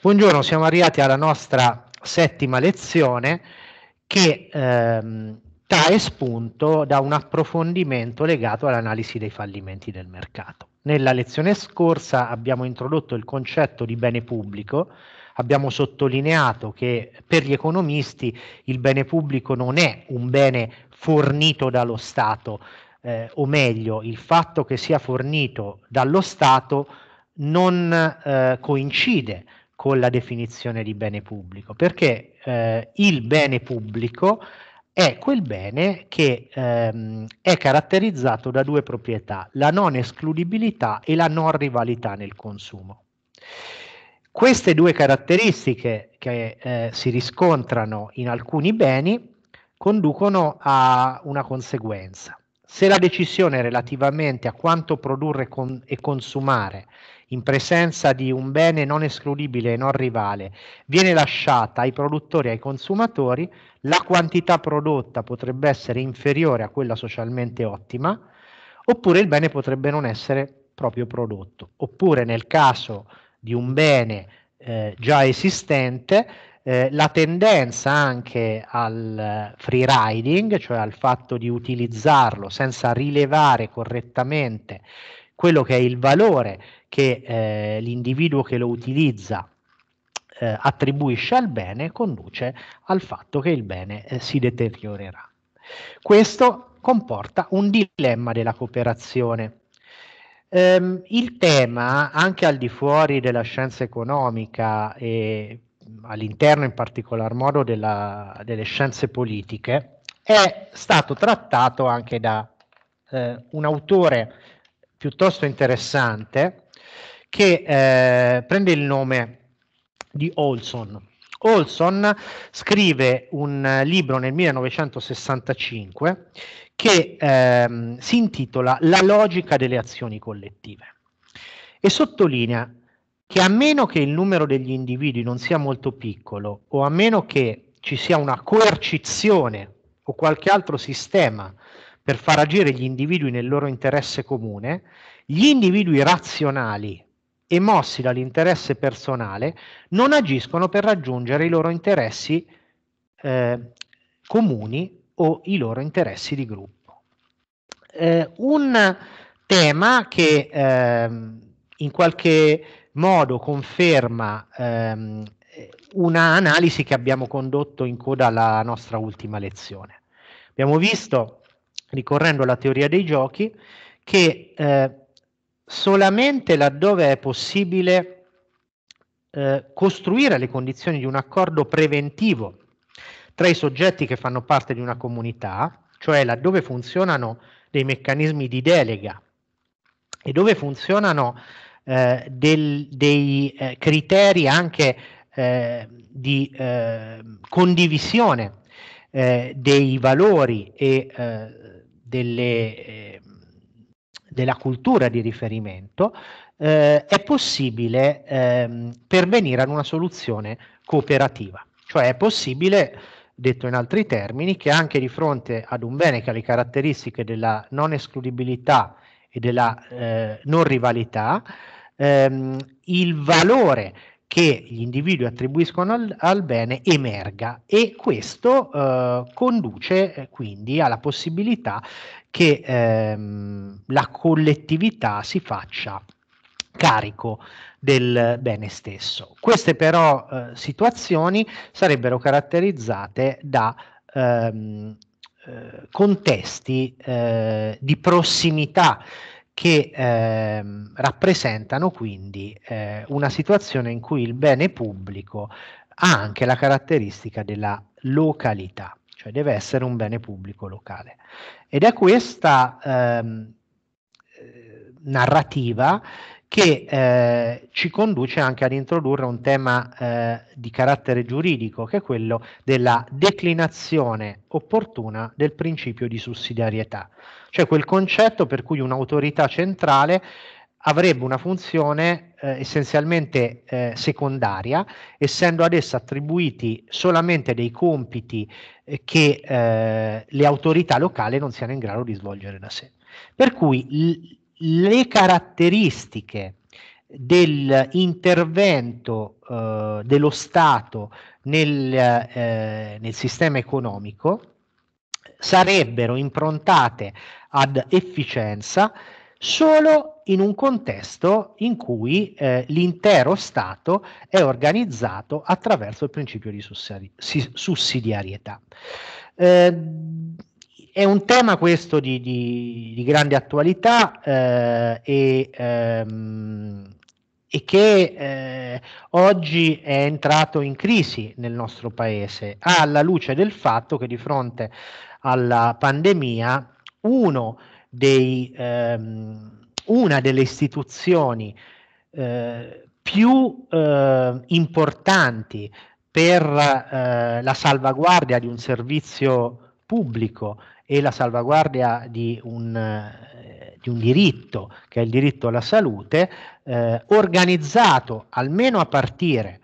Buongiorno, siamo arrivati alla nostra settima lezione che ehm, trae spunto da un approfondimento legato all'analisi dei fallimenti del mercato. Nella lezione scorsa abbiamo introdotto il concetto di bene pubblico, abbiamo sottolineato che per gli economisti il bene pubblico non è un bene fornito dallo Stato, eh, o meglio il fatto che sia fornito dallo Stato non eh, coincide con la definizione di bene pubblico, perché eh, il bene pubblico è quel bene che ehm, è caratterizzato da due proprietà, la non escludibilità e la non rivalità nel consumo. Queste due caratteristiche che eh, si riscontrano in alcuni beni conducono a una conseguenza, se la decisione relativamente a quanto produrre con- e consumare in presenza di un bene non escludibile e non rivale viene lasciata ai produttori e ai consumatori, la quantità prodotta potrebbe essere inferiore a quella socialmente ottima, oppure il bene potrebbe non essere proprio prodotto, oppure nel caso di un bene eh, già esistente eh, la tendenza anche al free riding, cioè al fatto di utilizzarlo senza rilevare correttamente quello che è il valore che eh, l'individuo che lo utilizza eh, attribuisce al bene, conduce al fatto che il bene eh, si deteriorerà. Questo comporta un dilemma della cooperazione. Ehm, il tema, anche al di fuori della scienza economica e all'interno in particolar modo della, delle scienze politiche, è stato trattato anche da eh, un autore piuttosto interessante che eh, prende il nome di Olson. Olson scrive un libro nel 1965 che ehm, si intitola La logica delle azioni collettive e sottolinea che a meno che il numero degli individui non sia molto piccolo o a meno che ci sia una coercizione o qualche altro sistema per far agire gli individui nel loro interesse comune, gli individui razionali e mossi dall'interesse personale non agiscono per raggiungere i loro interessi eh, comuni o i loro interessi di gruppo. Eh, un tema che eh, in qualche modo conferma ehm, una analisi che abbiamo condotto in coda alla nostra ultima lezione. Abbiamo visto, ricorrendo alla teoria dei giochi, che eh, solamente laddove è possibile eh, costruire le condizioni di un accordo preventivo tra i soggetti che fanno parte di una comunità, cioè laddove funzionano dei meccanismi di delega e dove funzionano eh, del, dei eh, criteri anche eh, di eh, condivisione eh, dei valori e delle, della cultura di riferimento, è possibile ehm, pervenire ad una soluzione cooperativa. Cioè è possibile detto in altri termini, che anche di fronte ad un bene che ha le caratteristiche della non escludibilità e della eh, non rivalità, ehm, il valore che gli individui attribuiscono al, al bene emerga e questo eh, conduce eh, quindi alla possibilità che ehm, la collettività si faccia carico del bene stesso. Queste però eh, situazioni sarebbero caratterizzate da ehm, eh, contesti eh, di prossimità che eh, rappresentano quindi eh, una situazione in cui il bene pubblico ha anche la caratteristica della località, cioè deve essere un bene pubblico locale. Ed è questa ehm, eh, narrativa che eh, ci conduce anche ad introdurre un tema eh, di carattere giuridico, che è quello della declinazione opportuna del principio di sussidiarietà cioè quel concetto per cui un'autorità centrale avrebbe una funzione eh, essenzialmente eh, secondaria, essendo ad essa attribuiti solamente dei compiti eh, che eh, le autorità locali non siano in grado di svolgere da sé. Per cui l- le caratteristiche dell'intervento eh, dello Stato nel, eh, nel sistema economico sarebbero improntate ad efficienza solo in un contesto in cui eh, l'intero Stato è organizzato attraverso il principio di sussidiarietà. Eh, è un tema questo di, di, di grande attualità eh, e, ehm, e, che eh, oggi è entrato in crisi nel nostro Paese, alla luce del fatto che di fronte alla pandemia, dei, ehm, una delle istituzioni eh, più eh, importanti per eh, la salvaguardia di un servizio pubblico e la salvaguardia di un, eh, di un diritto, che è il diritto alla salute, eh, organizzato almeno a partire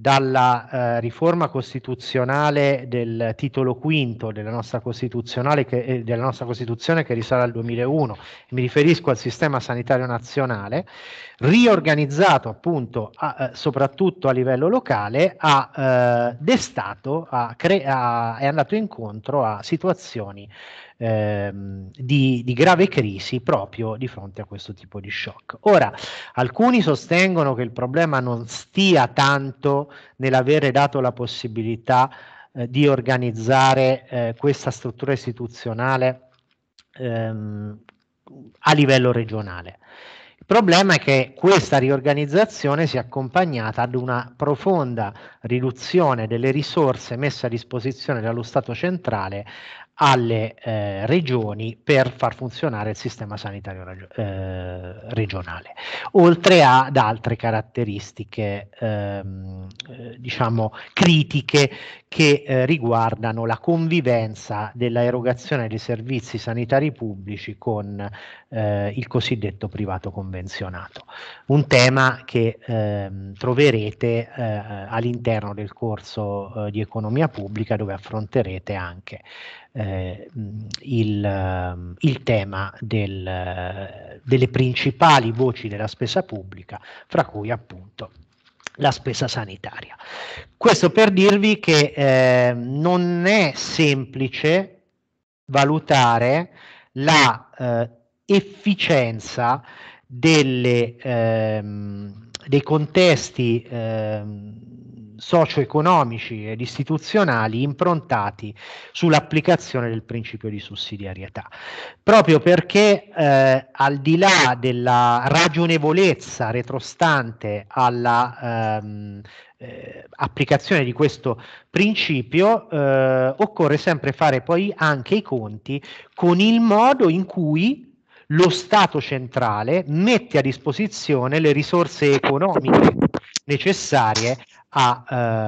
dalla eh, riforma costituzionale del titolo quinto della nostra, che, eh, della nostra Costituzione che risale al 2001, mi riferisco al sistema sanitario nazionale, riorganizzato appunto a, eh, soprattutto a livello locale, ha eh, destato, ha cre- ha, è andato incontro a situazioni ehm, di, di, grave crisi proprio di fronte a questo tipo di shock. Ora, alcuni sostengono che il problema non stia tanto nell'avere dato la possibilità eh, di organizzare eh, questa struttura istituzionale ehm, a livello regionale. Il problema è che questa riorganizzazione si è accompagnata ad una profonda riduzione delle risorse messe a disposizione dallo Stato centrale alle eh, regioni per far funzionare il sistema sanitario eh, regionale, oltre ad altre caratteristiche ehm, eh, diciamo critiche che eh, riguardano la convivenza dell'erogazione dei servizi sanitari pubblici con eh, il cosiddetto privato convenzionato, un tema che ehm, troverete eh, all'interno del corso di economia pubblica dove affronterete anche eh, il, ehm, il, tema del, delle principali voci della spesa pubblica, fra cui appunto la spesa sanitaria. Questo per dirvi che eh, non è semplice valutare la eh, efficienza delle, ehm, dei contesti ehm, socio-economici ed istituzionali improntati sull'applicazione del principio di sussidiarietà, proprio perché eh, al di là della ragionevolezza retrostante alla ehm, eh, applicazione di questo principio eh, occorre sempre fare poi anche i conti con il modo in cui lo Stato centrale mette a disposizione le risorse economiche necessarie a,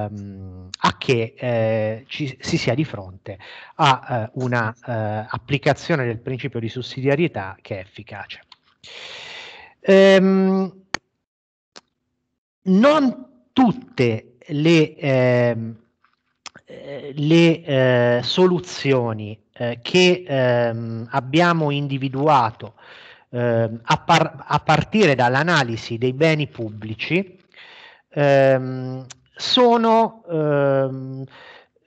ehm, a che eh, ci, si sia di fronte a eh, una eh, applicazione del principio di sussidiarietà che è efficace. Ehm, non tutte le, ehm, le eh, soluzioni eh, che ehm, abbiamo individuato ehm, a, par a, partire dall'analisi dei beni pubblici ehm, sono ehm,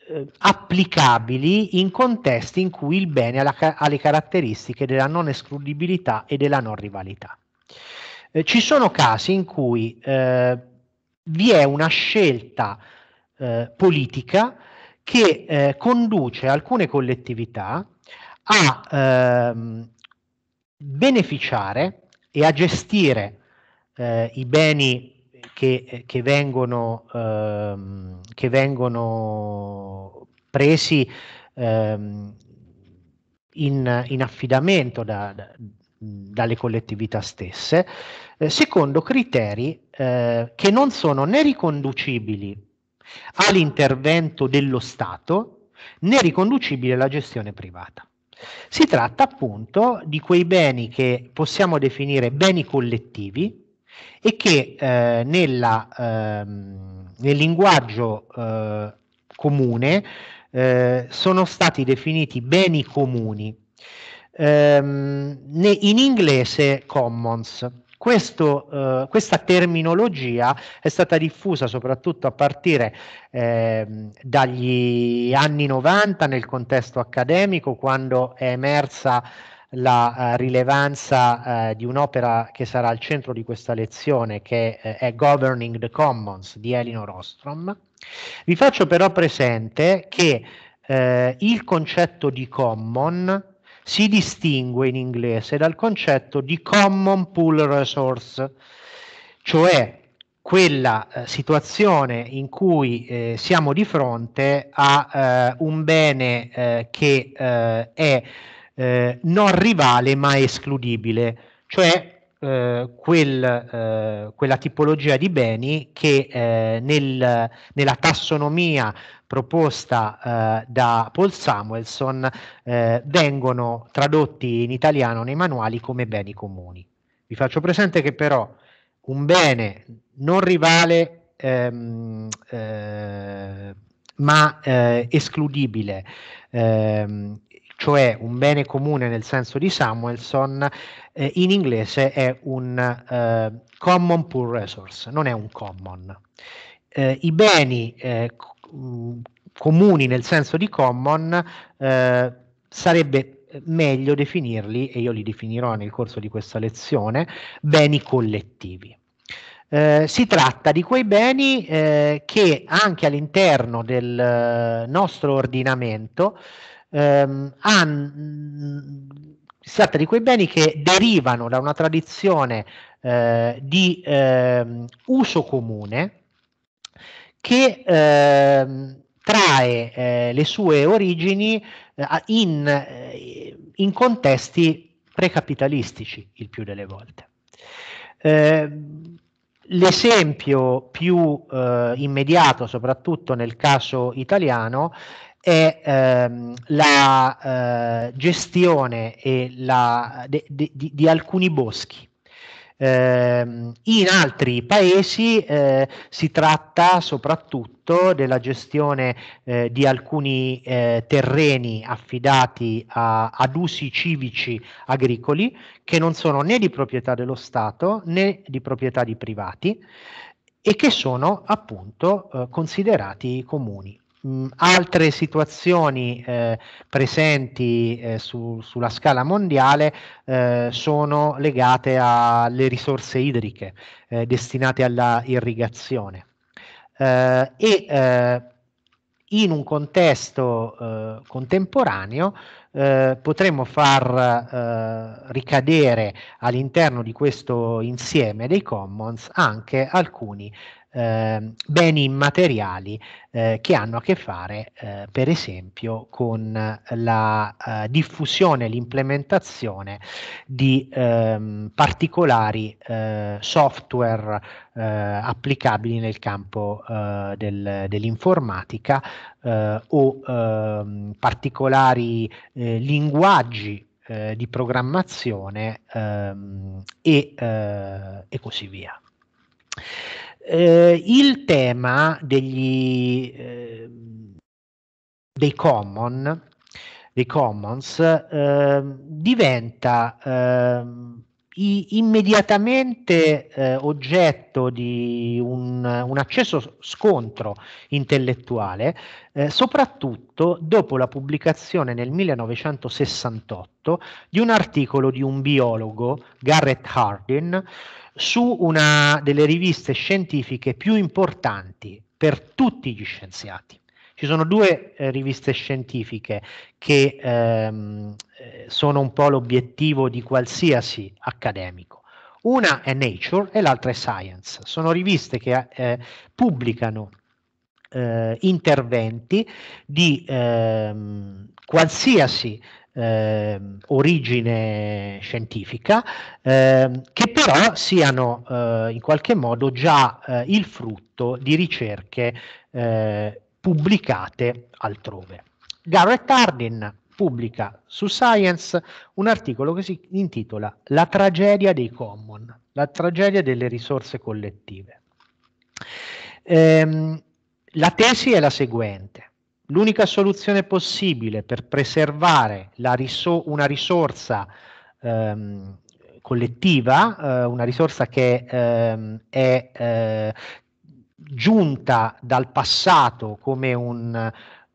eh, applicabili in contesti in cui il bene ha, ha le caratteristiche della non escludibilità e della non rivalità. Eh, ci sono casi in cui eh, vi è una scelta eh, politica che eh, conduce alcune collettività a ehm, beneficiare e a gestire eh, i beni che, che, vengono, ehm, che vengono, presi ehm, in, in, affidamento da, da, dalle collettività stesse, eh, secondo criteri eh, che non sono né riconducibili all'intervento dello Stato né riconducibili alla gestione privata. Si tratta appunto di quei beni che possiamo definire beni collettivi, e che eh, nella, ehm, nel linguaggio eh, comune eh, sono stati definiti beni comuni. Ehm, ne, in inglese commons. Questo, eh, questa terminologia è stata diffusa soprattutto a partire eh, dagli anni 90 nel contesto accademico, quando è emersa la uh, rilevanza uh, di un'opera che sarà al centro di questa lezione, che uh, è Governing the Commons di Elinor Ostrom. Vi faccio però presente che il concetto di common si distingue in inglese dal concetto di common pool resource, cioè quella eh, situazione in cui eh, siamo di fronte a eh, un bene che è eh, non rivale ma escludibile, cioè eh, quel, eh, quella tipologia di beni che eh, nel, nella tassonomia proposta eh, da Paul Samuelson eh, vengono tradotti in italiano nei manuali come beni comuni. Vi faccio presente che però un bene non rivale ehm, eh, ma escludibile ehm, cioè un bene comune nel senso di Samuelson, eh, in inglese è un eh, common pool resource, non è un common. Eh, I beni eh, com- comuni nel senso di common eh, sarebbe meglio definirli, e io li definirò nel corso di questa lezione, beni collettivi. Eh, si tratta di quei beni eh, che anche all'interno del eh, nostro ordinamento ehm, han, mm, si tratta di quei beni che derivano da una tradizione eh, di eh, uso comune che ehm, eh, trae le sue origini eh, in, eh, in, contesti precapitalistici il più delle volte. Ehm, l'esempio più eh, immediato, soprattutto nel caso italiano, è ehm, la eh, gestione la, de, de, di, di, alcuni boschi. Eh, in altri paesi eh, si tratta soprattutto della gestione eh, di alcuni eh, terreni affidati a, ad usi civici agricoli che non sono né di proprietà dello Stato né di proprietà di privati e che sono appunto eh, considerati comuni. Mh, mm, altre situazioni eh, presenti eh, su, sulla scala mondiale eh, sono legate alle risorse idriche eh, destinate alla irrigazione. Eh, e eh, in un contesto contemporaneo potremmo far ricadere all'interno di questo insieme dei commons anche alcuni eh, beni immateriali eh, che hanno a che fare eh, per esempio con la eh, diffusione e l'implementazione di ehm, particolari eh, software eh, applicabili nel campo del, dell'informatica o ehm, particolari linguaggi di programmazione ehm, e, e così via. Eh, il tema degli, eh, dei, common, dei commons eh, diventa eh, i, immediatamente eh, oggetto di un, un, acceso scontro intellettuale, eh, soprattutto dopo la pubblicazione nel 1968 di un articolo di un biologo, Garrett Hardin, su una delle riviste scientifiche più importanti per tutti gli scienziati. Ci sono due eh, riviste scientifiche che ehm, eh, sono un po' l'obiettivo di qualsiasi accademico. Una è Nature e l'altra è Science. Sono riviste che eh, pubblicano eh, interventi di ehm, qualsiasi eh, origine scientifica, eh, che però siano eh, in qualche modo già eh, il frutto di ricerche eh, pubblicate altrove. Garrett Hardin pubblica su Science un articolo che si intitola La tragedia dei common, la tragedia delle risorse collettive. Ehm, la tesi è la seguente l'unica soluzione possibile per preservare riso- una risorsa ehm, collettiva, eh, una risorsa che ehm, è eh, giunta dal passato come un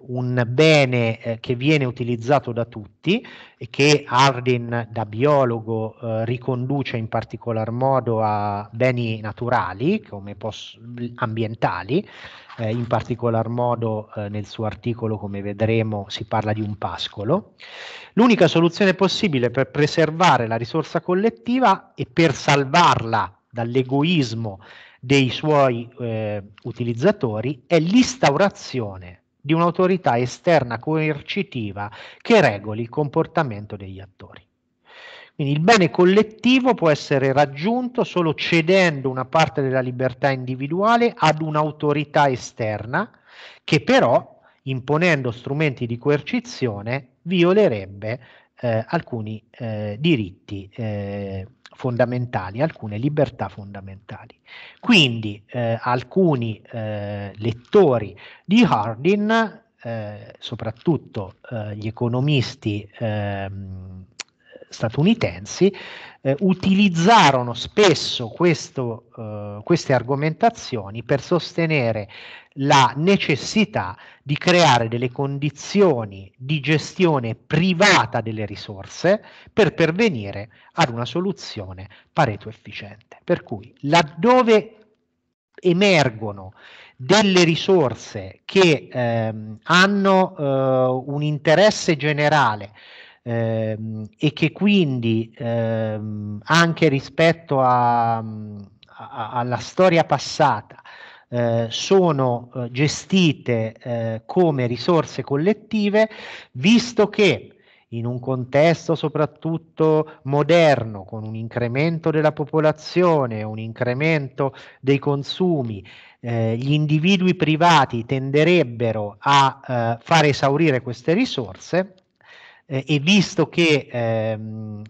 un bene eh, che viene utilizzato da tutti e che Hardin da biologo eh, riconduce in particolar modo a beni naturali, come poss- ambientali, eh, in particolar modo eh, nel suo articolo, come vedremo, si parla di un pascolo. L'unica soluzione possibile per preservare la risorsa collettiva e per salvarla dall'egoismo dei suoi eh, utilizzatori è l'instaurazione di un'autorità esterna coercitiva che regoli il comportamento degli attori. Quindi il bene collettivo può essere raggiunto solo cedendo una parte della libertà individuale ad un'autorità esterna che però, imponendo strumenti di coercizione, violerebbe eh, alcuni eh, diritti eh, fondamentali, alcune libertà fondamentali. Quindi eh, alcuni eh, lettori di Hardin, eh, soprattutto gli economisti ehm, statunitensi eh, utilizzarono spesso questo, eh, queste argomentazioni per sostenere la necessità di creare delle condizioni di gestione privata delle risorse per pervenire ad una soluzione pareto efficiente. Per cui laddove emergono delle risorse che ehm, hanno eh, un interesse generale ehm, e che quindi ehm, anche rispetto a, a, alla storia passata eh, sono eh, gestite eh, come risorse collettive, visto che in un contesto soprattutto moderno, con un incremento della popolazione, un incremento dei consumi, gli individui privati tenderebbero a far esaurire queste risorse eh, e visto che ehm,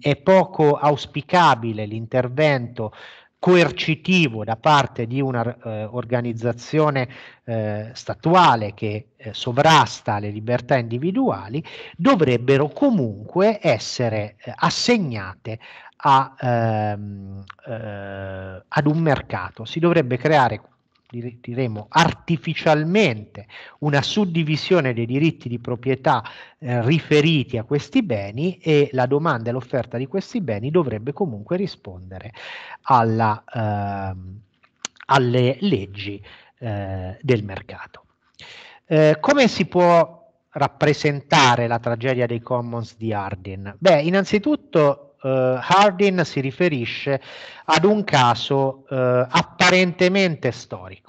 è poco auspicabile l'intervento coercitivo da parte di un'organizzazione eh, eh, statuale che eh, sovrasta le libertà individuali, dovrebbero comunque essere eh, assegnate a, ehm, eh, ad un mercato. Si dovrebbe creare diremo artificialmente una suddivisione dei diritti di proprietà eh, riferiti a questi beni e la domanda e l'offerta di questi beni dovrebbe comunque rispondere alla, eh, alle leggi eh, del mercato. Eh, come si può rappresentare la tragedia dei commons di Ardin? Beh, innanzitutto eh, Hardin si riferisce ad un caso eh, apparentemente storico.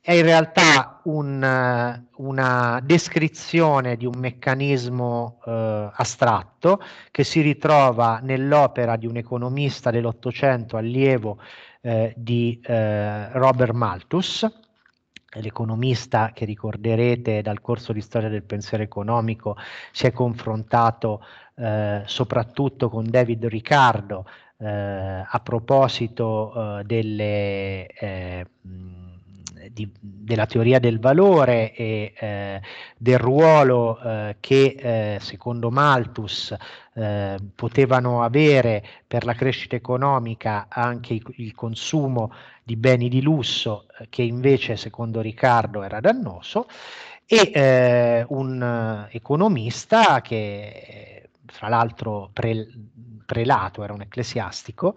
È in realtà un, eh, una descrizione di un meccanismo eh, astratto che si ritrova nell'opera di un economista dell'Ottocento allievo eh, di eh, Robert Malthus, l'economista che ricorderete dal corso di storia del pensiero economico si è confrontato eh, soprattutto con David Riccardo eh, a proposito eh, delle eh, di, della teoria del valore e eh, del ruolo eh, che eh, secondo Malthus eh, potevano avere per la crescita economica anche il, il consumo di beni di lusso eh, che invece secondo Riccardo era dannoso e un economista che fra l'altro pre, prelato, era un ecclesiastico,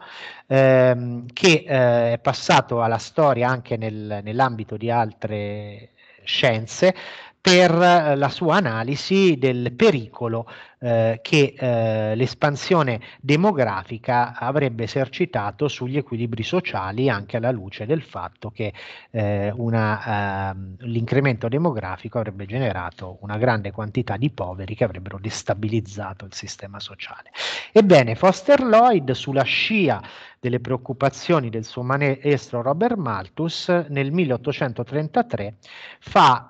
ehm, che eh, è passato alla storia anche nel, nell'ambito di altre scienze per eh, la sua analisi del pericolo eh, che eh, l'espansione demografica avrebbe esercitato sugli equilibri sociali anche alla luce del fatto che eh, una, ehm, l'incremento demografico avrebbe generato una grande quantità di poveri che avrebbero destabilizzato il sistema sociale. Ebbene, Foster Lloyd sulla scia delle preoccupazioni del suo maestro Robert Malthus, nel 1833 fa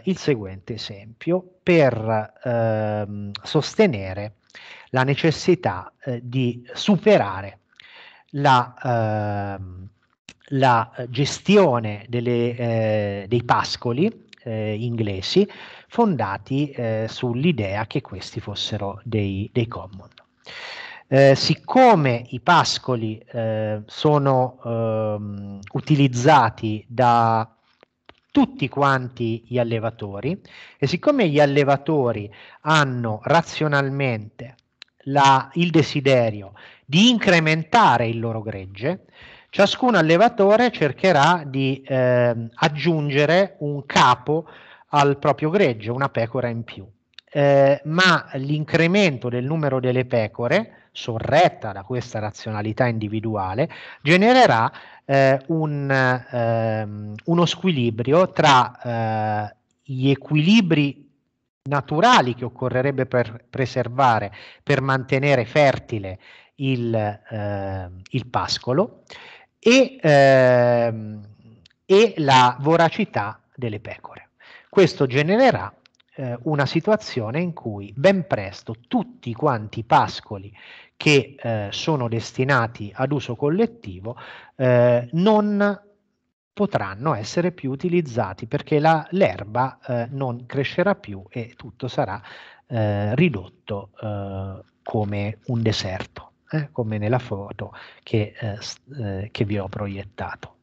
eh, il seguente esempio per eh, sostenere la necessità eh, di superare la, ehm, la gestione delle, eh, dei pascoli eh, inglesi fondati eh, sull'idea che questi fossero dei, dei common. Eh, siccome i pascoli eh, sono ehm, utilizzati da tutti quanti gli allevatori e siccome gli allevatori hanno razionalmente la, il desiderio di incrementare il loro gregge, ciascun allevatore cercherà di ehm, aggiungere un capo al proprio gregge, una pecora in più. Eh, ma l'incremento del numero delle pecore sorretta da questa razionalità individuale, genererà eh, un, ehm, uno squilibrio tra eh, gli equilibri naturali che occorrerebbe per preservare, per mantenere fertile il, eh, il pascolo e, ehm, e la voracità delle pecore. Questo genererà eh, una situazione in cui ben presto tutti quanti i pascoli che eh, sono destinati ad uso collettivo eh, non potranno essere più utilizzati perché l'erba eh, non crescerà più e tutto sarà eh, ridotto eh, come un deserto, come nella foto che, che vi ho proiettato.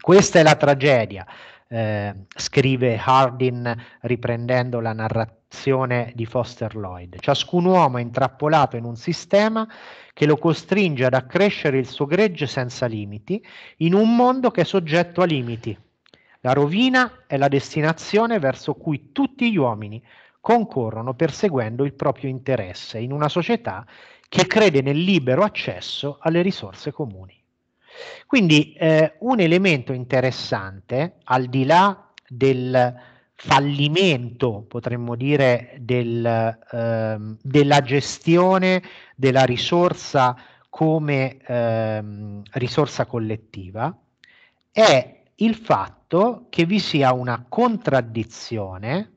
Questa è la tragedia eh, scrive Hardin riprendendo la narrazione di Foster Lloyd. Ciascun uomo è intrappolato in un sistema che lo costringe ad accrescere il suo gregge senza limiti, in un mondo che è soggetto a limiti. La rovina è la destinazione verso cui tutti gli uomini concorrono perseguendo il proprio interesse in una società che crede nel libero accesso alle risorse comuni. Quindi eh, un elemento interessante, al di là del fallimento, potremmo dire, del, eh, della gestione della risorsa come eh, risorsa collettiva, è il fatto che vi sia una contraddizione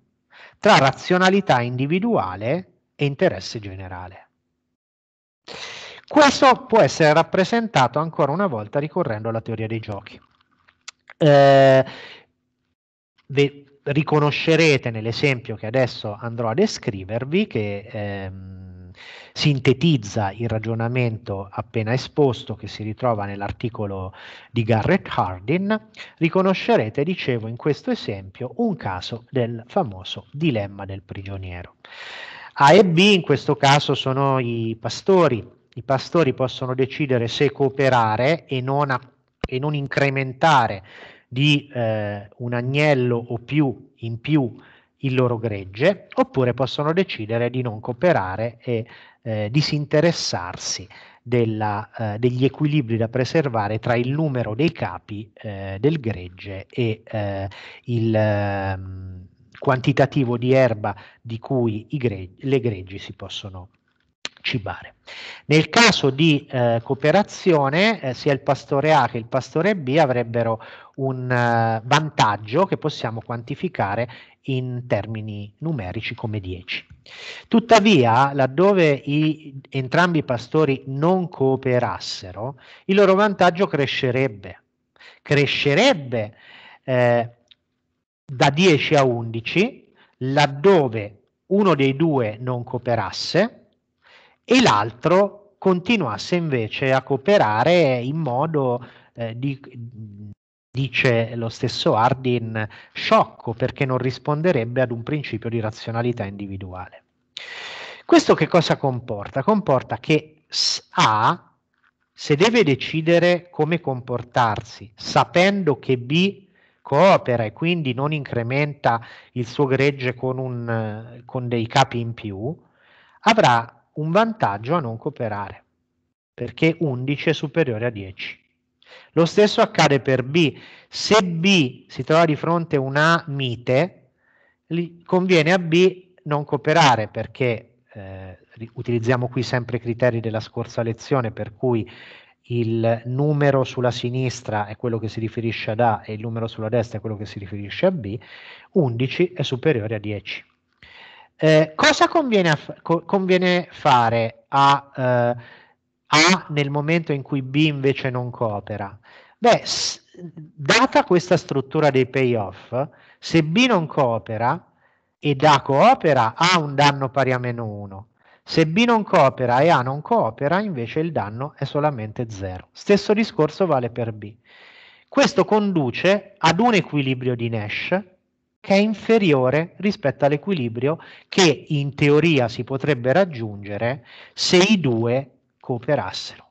tra razionalità individuale e interesse generale. Questo può essere rappresentato ancora una volta ricorrendo alla teoria dei giochi. Eh, ve, riconoscerete nell'esempio che adesso andrò a descrivervi che ehm, sintetizza il ragionamento appena esposto che si ritrova nell'articolo di Garrett Hardin, riconoscerete, dicevo, in questo esempio un caso del famoso dilemma del prigioniero. A e B in questo caso sono i pastori i pastori possono decidere se cooperare e non, a, e non incrementare di eh, un agnello o più in più il loro gregge, oppure possono decidere di non cooperare e eh, disinteressarsi della, eh, degli equilibri da preservare tra il numero dei capi eh, del gregge e eh, il ehm, quantitativo di erba di cui gre- le greggi si possono cibare. Nel caso di eh, cooperazione, eh, sia il pastore A che il pastore B avrebbero un eh, vantaggio che possiamo quantificare in termini numerici come 10. Tuttavia, laddove i, entrambi i pastori non cooperassero, il loro vantaggio crescerebbe, crescerebbe eh, da 10 a 11, laddove uno dei due non cooperasse, e l'altro continuasse invece a cooperare in modo, eh, di, dice lo stesso Hardin, sciocco perché non risponderebbe ad un principio di razionalità individuale. Questo che cosa comporta? Comporta che A, se deve decidere come comportarsi, sapendo che B coopera e quindi non incrementa il suo gregge con, un, con dei capi in più, avrà un vantaggio a non cooperare, perché 11 è superiore a 10. Lo stesso accade per B. Se B si trova di fronte a un A mite, conviene a B non cooperare perché eh, utilizziamo qui sempre i criteri della scorsa lezione per cui il numero sulla sinistra è quello che si riferisce ad A e il numero sulla destra è quello che si riferisce a B, 11 è superiore a 10. Eh, cosa conviene, aff- co- conviene, fare a, eh, a nel momento in cui B invece non coopera? Beh, s- data questa struttura dei payoff, se B non coopera ed A coopera, ha un danno pari a meno 1. Se B non coopera e A non coopera, invece il danno è solamente 0. Stesso discorso vale per B. Questo conduce ad un equilibrio di Nash che è inferiore rispetto all'equilibrio che in teoria si potrebbe raggiungere se i due cooperassero.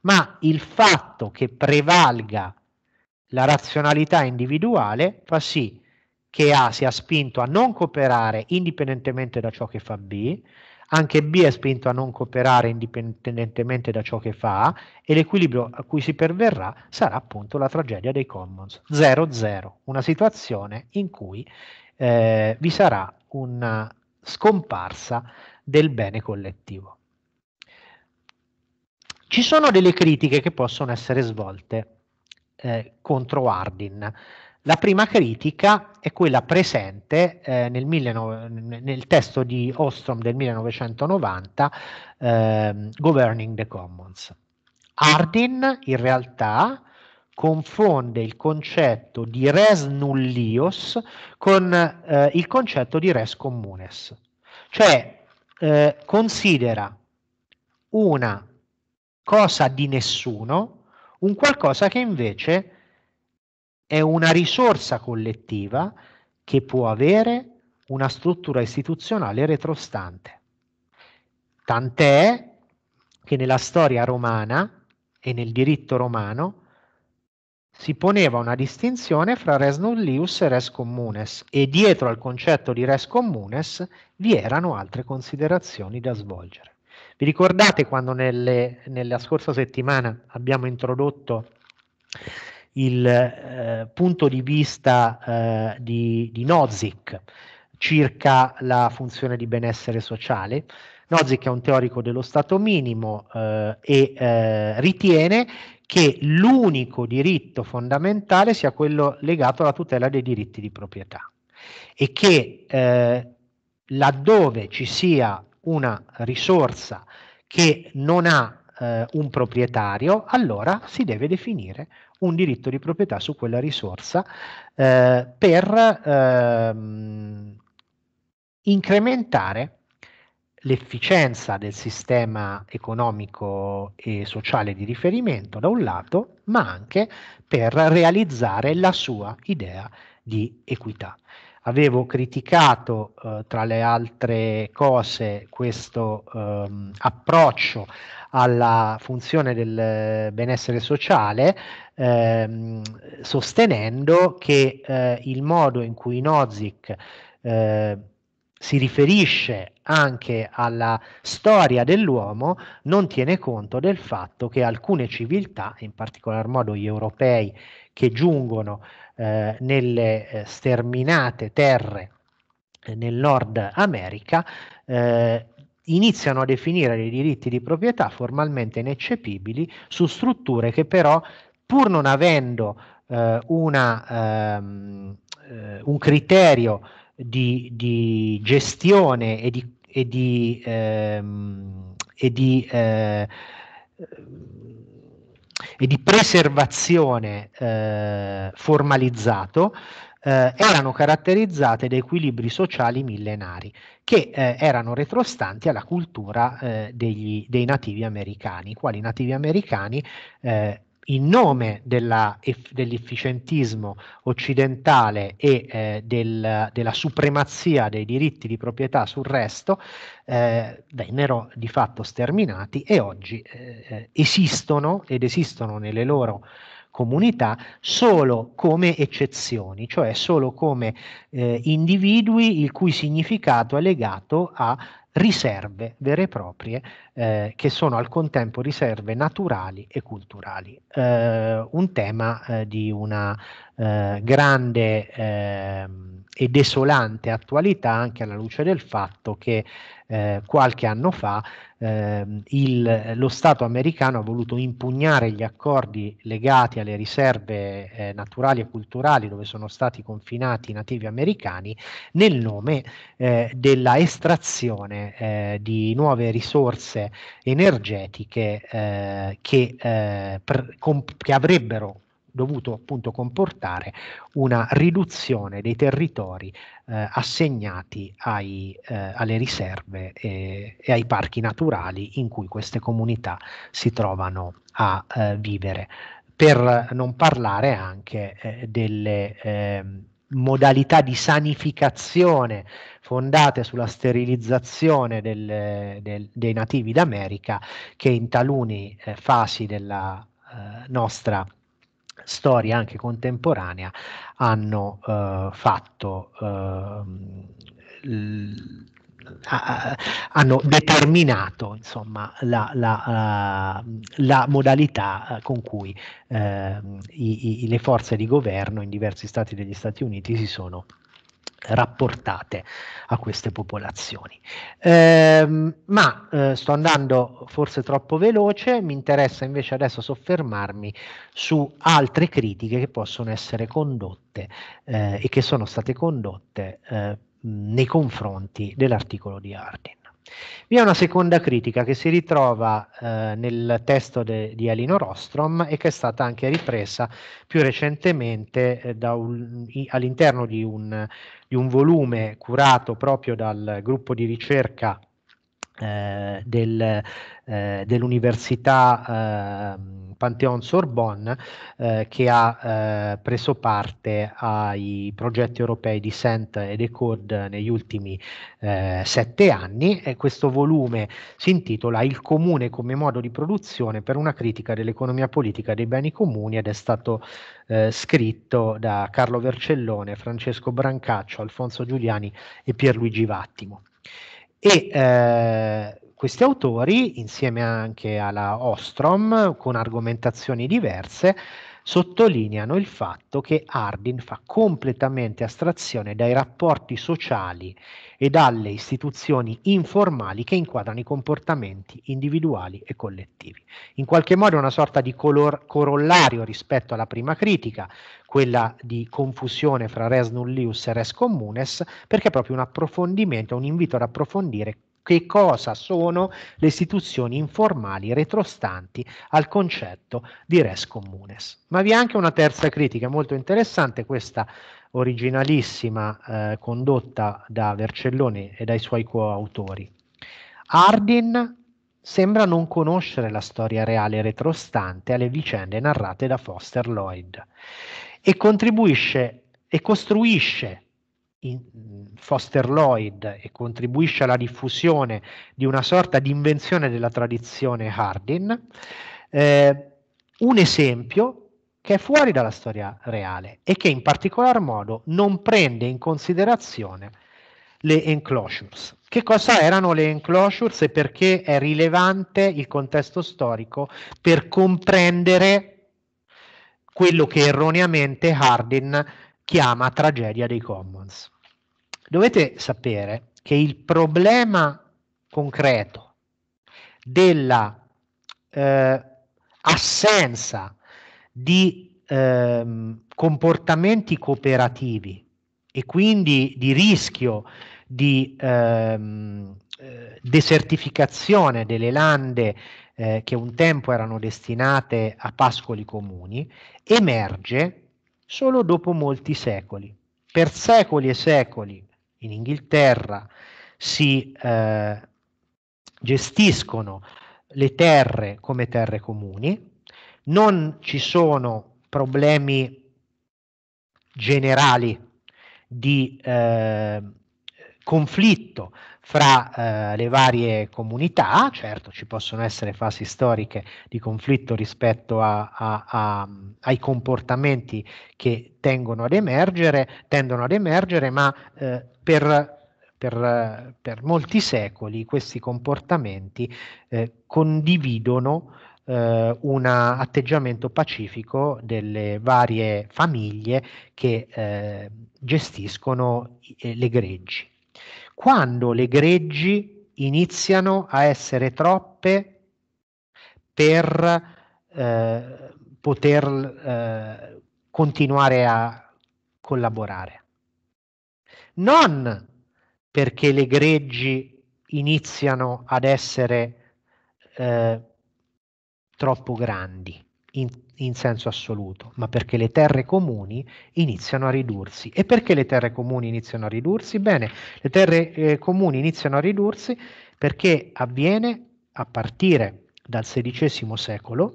Ma il fatto che prevalga la razionalità individuale fa sì che A sia spinto a non cooperare indipendentemente da ciò che fa B, anche B è spinto a non cooperare indipendentemente da ciò che fa e l'equilibrio a cui si perverrà sarà appunto la tragedia dei commons. 0-0, una situazione in cui eh, vi sarà una scomparsa del bene collettivo. Ci sono delle critiche che possono essere svolte eh, contro Hardin. La prima critica è quella presente eh, nel, 19, nel, testo di Ostrom del 1990, eh, Governing the Commons. Hardin in realtà confonde il concetto di res nullius con eh, il concetto di res communes, cioè eh, considera una cosa di nessuno un qualcosa che invece è una risorsa collettiva che può avere una struttura istituzionale retrostante. Tant'è che nella storia romana e nel diritto romano si poneva una distinzione fra res nullius e res communes e dietro al concetto di res communes vi erano altre considerazioni da svolgere. Vi ricordate quando nelle, nella scorsa settimana abbiamo introdotto il eh, punto di vista eh, di, di Nozick circa la funzione di benessere sociale. Nozick è un teorico dello Stato minimo eh, e eh, ritiene che l'unico diritto fondamentale sia quello legato alla tutela dei diritti di proprietà e che eh, laddove ci sia una risorsa che non ha eh, un proprietario, allora si deve definire un diritto di proprietà su quella risorsa eh, per ehm, incrementare l'efficienza del sistema economico e sociale di riferimento da un lato, ma anche per realizzare la sua idea di equità avevo criticato eh, tra le altre cose questo ehm, approccio alla funzione del benessere sociale ehm, sostenendo che eh, il modo in cui Nozick eh, si riferisce anche alla storia dell'uomo, non tiene conto del fatto che alcune civiltà, in particolar modo gli europei che giungono eh, nelle eh, sterminate terre eh, nel Nord America, eh, iniziano a definire dei diritti di proprietà formalmente ineccepibili su strutture che però, pur non avendo una, um, un criterio di, di, gestione e di, e di, ehm, e di eh, e di preservazione eh, formalizzato, eh, erano caratterizzate da equilibri sociali millenari che eh, erano retrostanti alla cultura eh, degli, dei nativi americani, i quali i nativi americani eh, in nome dell'efficientismo occidentale e eh, del, della supremazia dei diritti di proprietà sul resto, eh, vennero di fatto sterminati e oggi eh, eh esistono ed esistono nelle loro comunità solo come eccezioni, cioè solo come eh, individui il cui significato è legato a riserve vere e proprie eh, che sono al contempo riserve naturali e culturali. Eh, un tema eh, di una eh, grande ehm, e desolante attualità anche alla luce del fatto che eh, qualche anno fa eh, il, lo Stato americano ha voluto impugnare gli accordi legati alle riserve eh, naturali e culturali dove sono stati confinati i nativi americani nel nome eh, della estrazione eh, di nuove risorse energetiche eh, che, pr- comp- che avrebbero dovuto appunto comportare una riduzione dei territori eh, assegnati ai, eh, alle riserve e, eh, e, ai parchi naturali in cui queste comunità si trovano a eh, vivere, per non parlare anche eh, delle ehm, modalità di sanificazione fondate sulla sterilizzazione del, del, dei nativi d'America che in taluni eh, fasi della nostra storia anche contemporanea hanno eh, fatto eh, hanno determinato insomma, la, la, ehm, la, modalità eh, con cui eh, i, i, le forze di governo in diversi stati degli Stati Uniti si sono rapportate a queste popolazioni. Eh, ma eh, sto andando forse troppo veloce, mi interessa invece adesso soffermarmi su altre critiche che possono essere condotte eh, e che sono state condotte eh, nei confronti dell'articolo di Ardin. Vi è una seconda critica che si ritrova eh, nel testo de, di Alino Rostrom e che è stata anche ripresa più recentemente eh, all'interno di un di un volume curato proprio dal gruppo di ricerca eh, del, eh, dell'Università eh, Pantheon Sorbonne eh, che ha eh, preso parte ai progetti europei di Sent e Decode negli ultimi eh, sette anni e questo volume si intitola Il comune come modo di produzione per una critica dell'economia politica dei beni comuni ed è stato scritto da Carlo Vercellone, Francesco Brancaccio, Alfonso Giuliani e Pierluigi Vattimo. E eh, questi autori, insieme anche alla Ostrom, con argomentazioni diverse, sottolineano il fatto che Ardin fa completamente astrazione dai rapporti sociali e dalle istituzioni informali che inquadrano i comportamenti individuali e collettivi. In qualche modo è una sorta di color- corollario rispetto alla prima critica, quella di confusione fra res nullius e res communes, perché è proprio un approfondimento, un invito ad approfondire che cosa sono le istituzioni informali retrostanti al concetto di res communes. Ma vi è anche una terza critica molto interessante, questa originalissima eh, condotta da Vercelloni e dai suoi coautori. Hardin sembra non conoscere la storia reale retrostante alle vicende narrate da Foster Lloyd e contribuisce e costruisce in Foster Lloyd e contribuisce alla diffusione di una sorta di invenzione della tradizione Hardin, eh, un esempio che è fuori dalla storia reale e che in particolar modo non prende in considerazione le enclosures. Che cosa erano le enclosures e perché è rilevante il contesto storico per comprendere quello che erroneamente Hardin chiama tragedia dei commons. Dovete sapere che il problema concreto della eh, assenza di eh, comportamenti cooperativi e quindi di rischio di ehm, eh, desertificazione delle lande eh, che un tempo erano destinate a pascoli comuni emerge solo dopo molti secoli. Per secoli e secoli in Inghilterra si eh, gestiscono le terre come terre comuni, non ci sono problemi generali di eh, conflitto fra eh, le varie comunità, certo ci possono essere fasi storiche di conflitto rispetto a, a, a, ai comportamenti che tendono ad emergere, tendono ad emergere ma eh, per per, per, molti secoli questi comportamenti eh, condividono eh, un atteggiamento pacifico delle varie famiglie che eh, gestiscono eh, le greggi quando le greggi iniziano a essere troppe per eh, poter eh, continuare a collaborare. Non perché le greggi iniziano ad essere eh, troppo grandi in, in, senso assoluto, ma perché le terre comuni iniziano a ridursi. E perché le terre comuni iniziano a ridursi? Bene, le terre eh, comuni iniziano a ridursi perché avviene a partire dal XVI secolo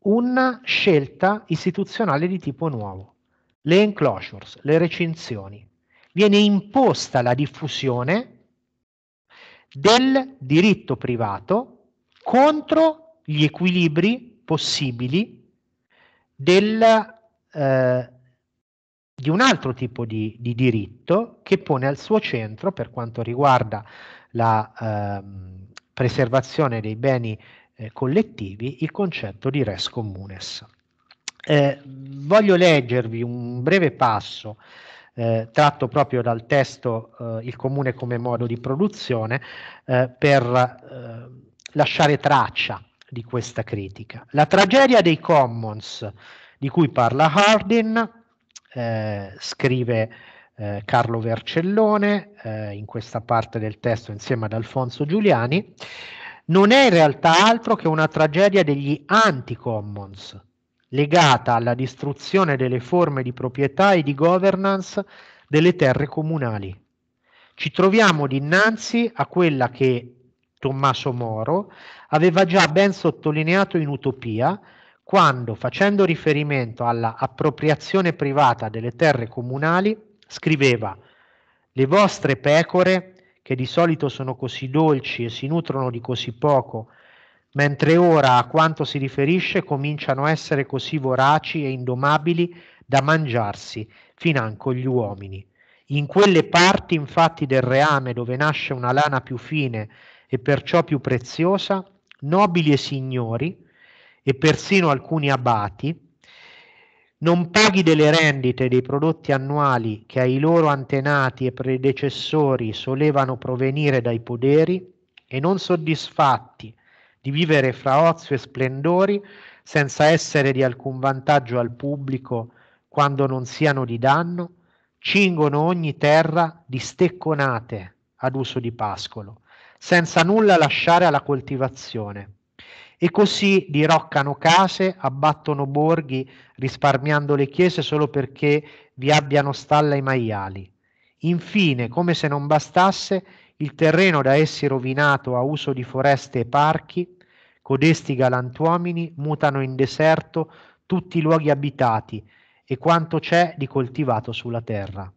una scelta istituzionale di tipo nuovo, le enclosures, le recinzioni. Viene imposta la diffusione del diritto privato contro gli equilibri possibili del, eh, di un altro tipo di, di, diritto che pone al suo centro, per quanto riguarda la eh, preservazione dei beni eh, collettivi, il concetto di res communes. Eh, voglio leggervi un breve passo eh, tratto proprio dal testo eh, Il comune come modo di produzione, eh, per eh, lasciare traccia di questa critica. La tragedia dei commons di cui parla Hardin, eh, scrive eh, Carlo Vercellone eh, in questa parte del testo insieme ad Alfonso Giuliani, non è in realtà altro che una tragedia degli anti-commons, legata alla distruzione delle forme di proprietà e di governance delle terre comunali. Ci troviamo dinanzi a quella che Tommaso Moro, aveva già ben sottolineato in Utopia quando, facendo riferimento alla appropriazione privata delle terre comunali, scriveva «Le vostre pecore, che di solito sono così dolci e si nutrono di così poco, mentre ora, a quanto si riferisce, cominciano a essere così voraci e indomabili da mangiarsi financo gli uomini». In quelle parti infatti del reame dove nasce una lana più fine e perciò più preziosa, nobili e signori, e persino alcuni abati, non paghi delle rendite dei prodotti annuali che ai loro antenati e predecessori solevano provenire dai poderi, e non soddisfatti di vivere fra ozio e splendori, senza essere di alcun vantaggio al pubblico quando non siano di danno, cingono ogni terra di stecconate ad uso di pascolo, senza nulla lasciare alla coltivazione. E così diroccano case, abbattono borghi, risparmiando le chiese solo perché vi abbiano stalla i maiali. Infine, come se non bastasse, il terreno da essi rovinato a uso di foreste e parchi, codesti galantuomini mutano in deserto tutti i luoghi abitati e quanto c'è di coltivato sulla terra.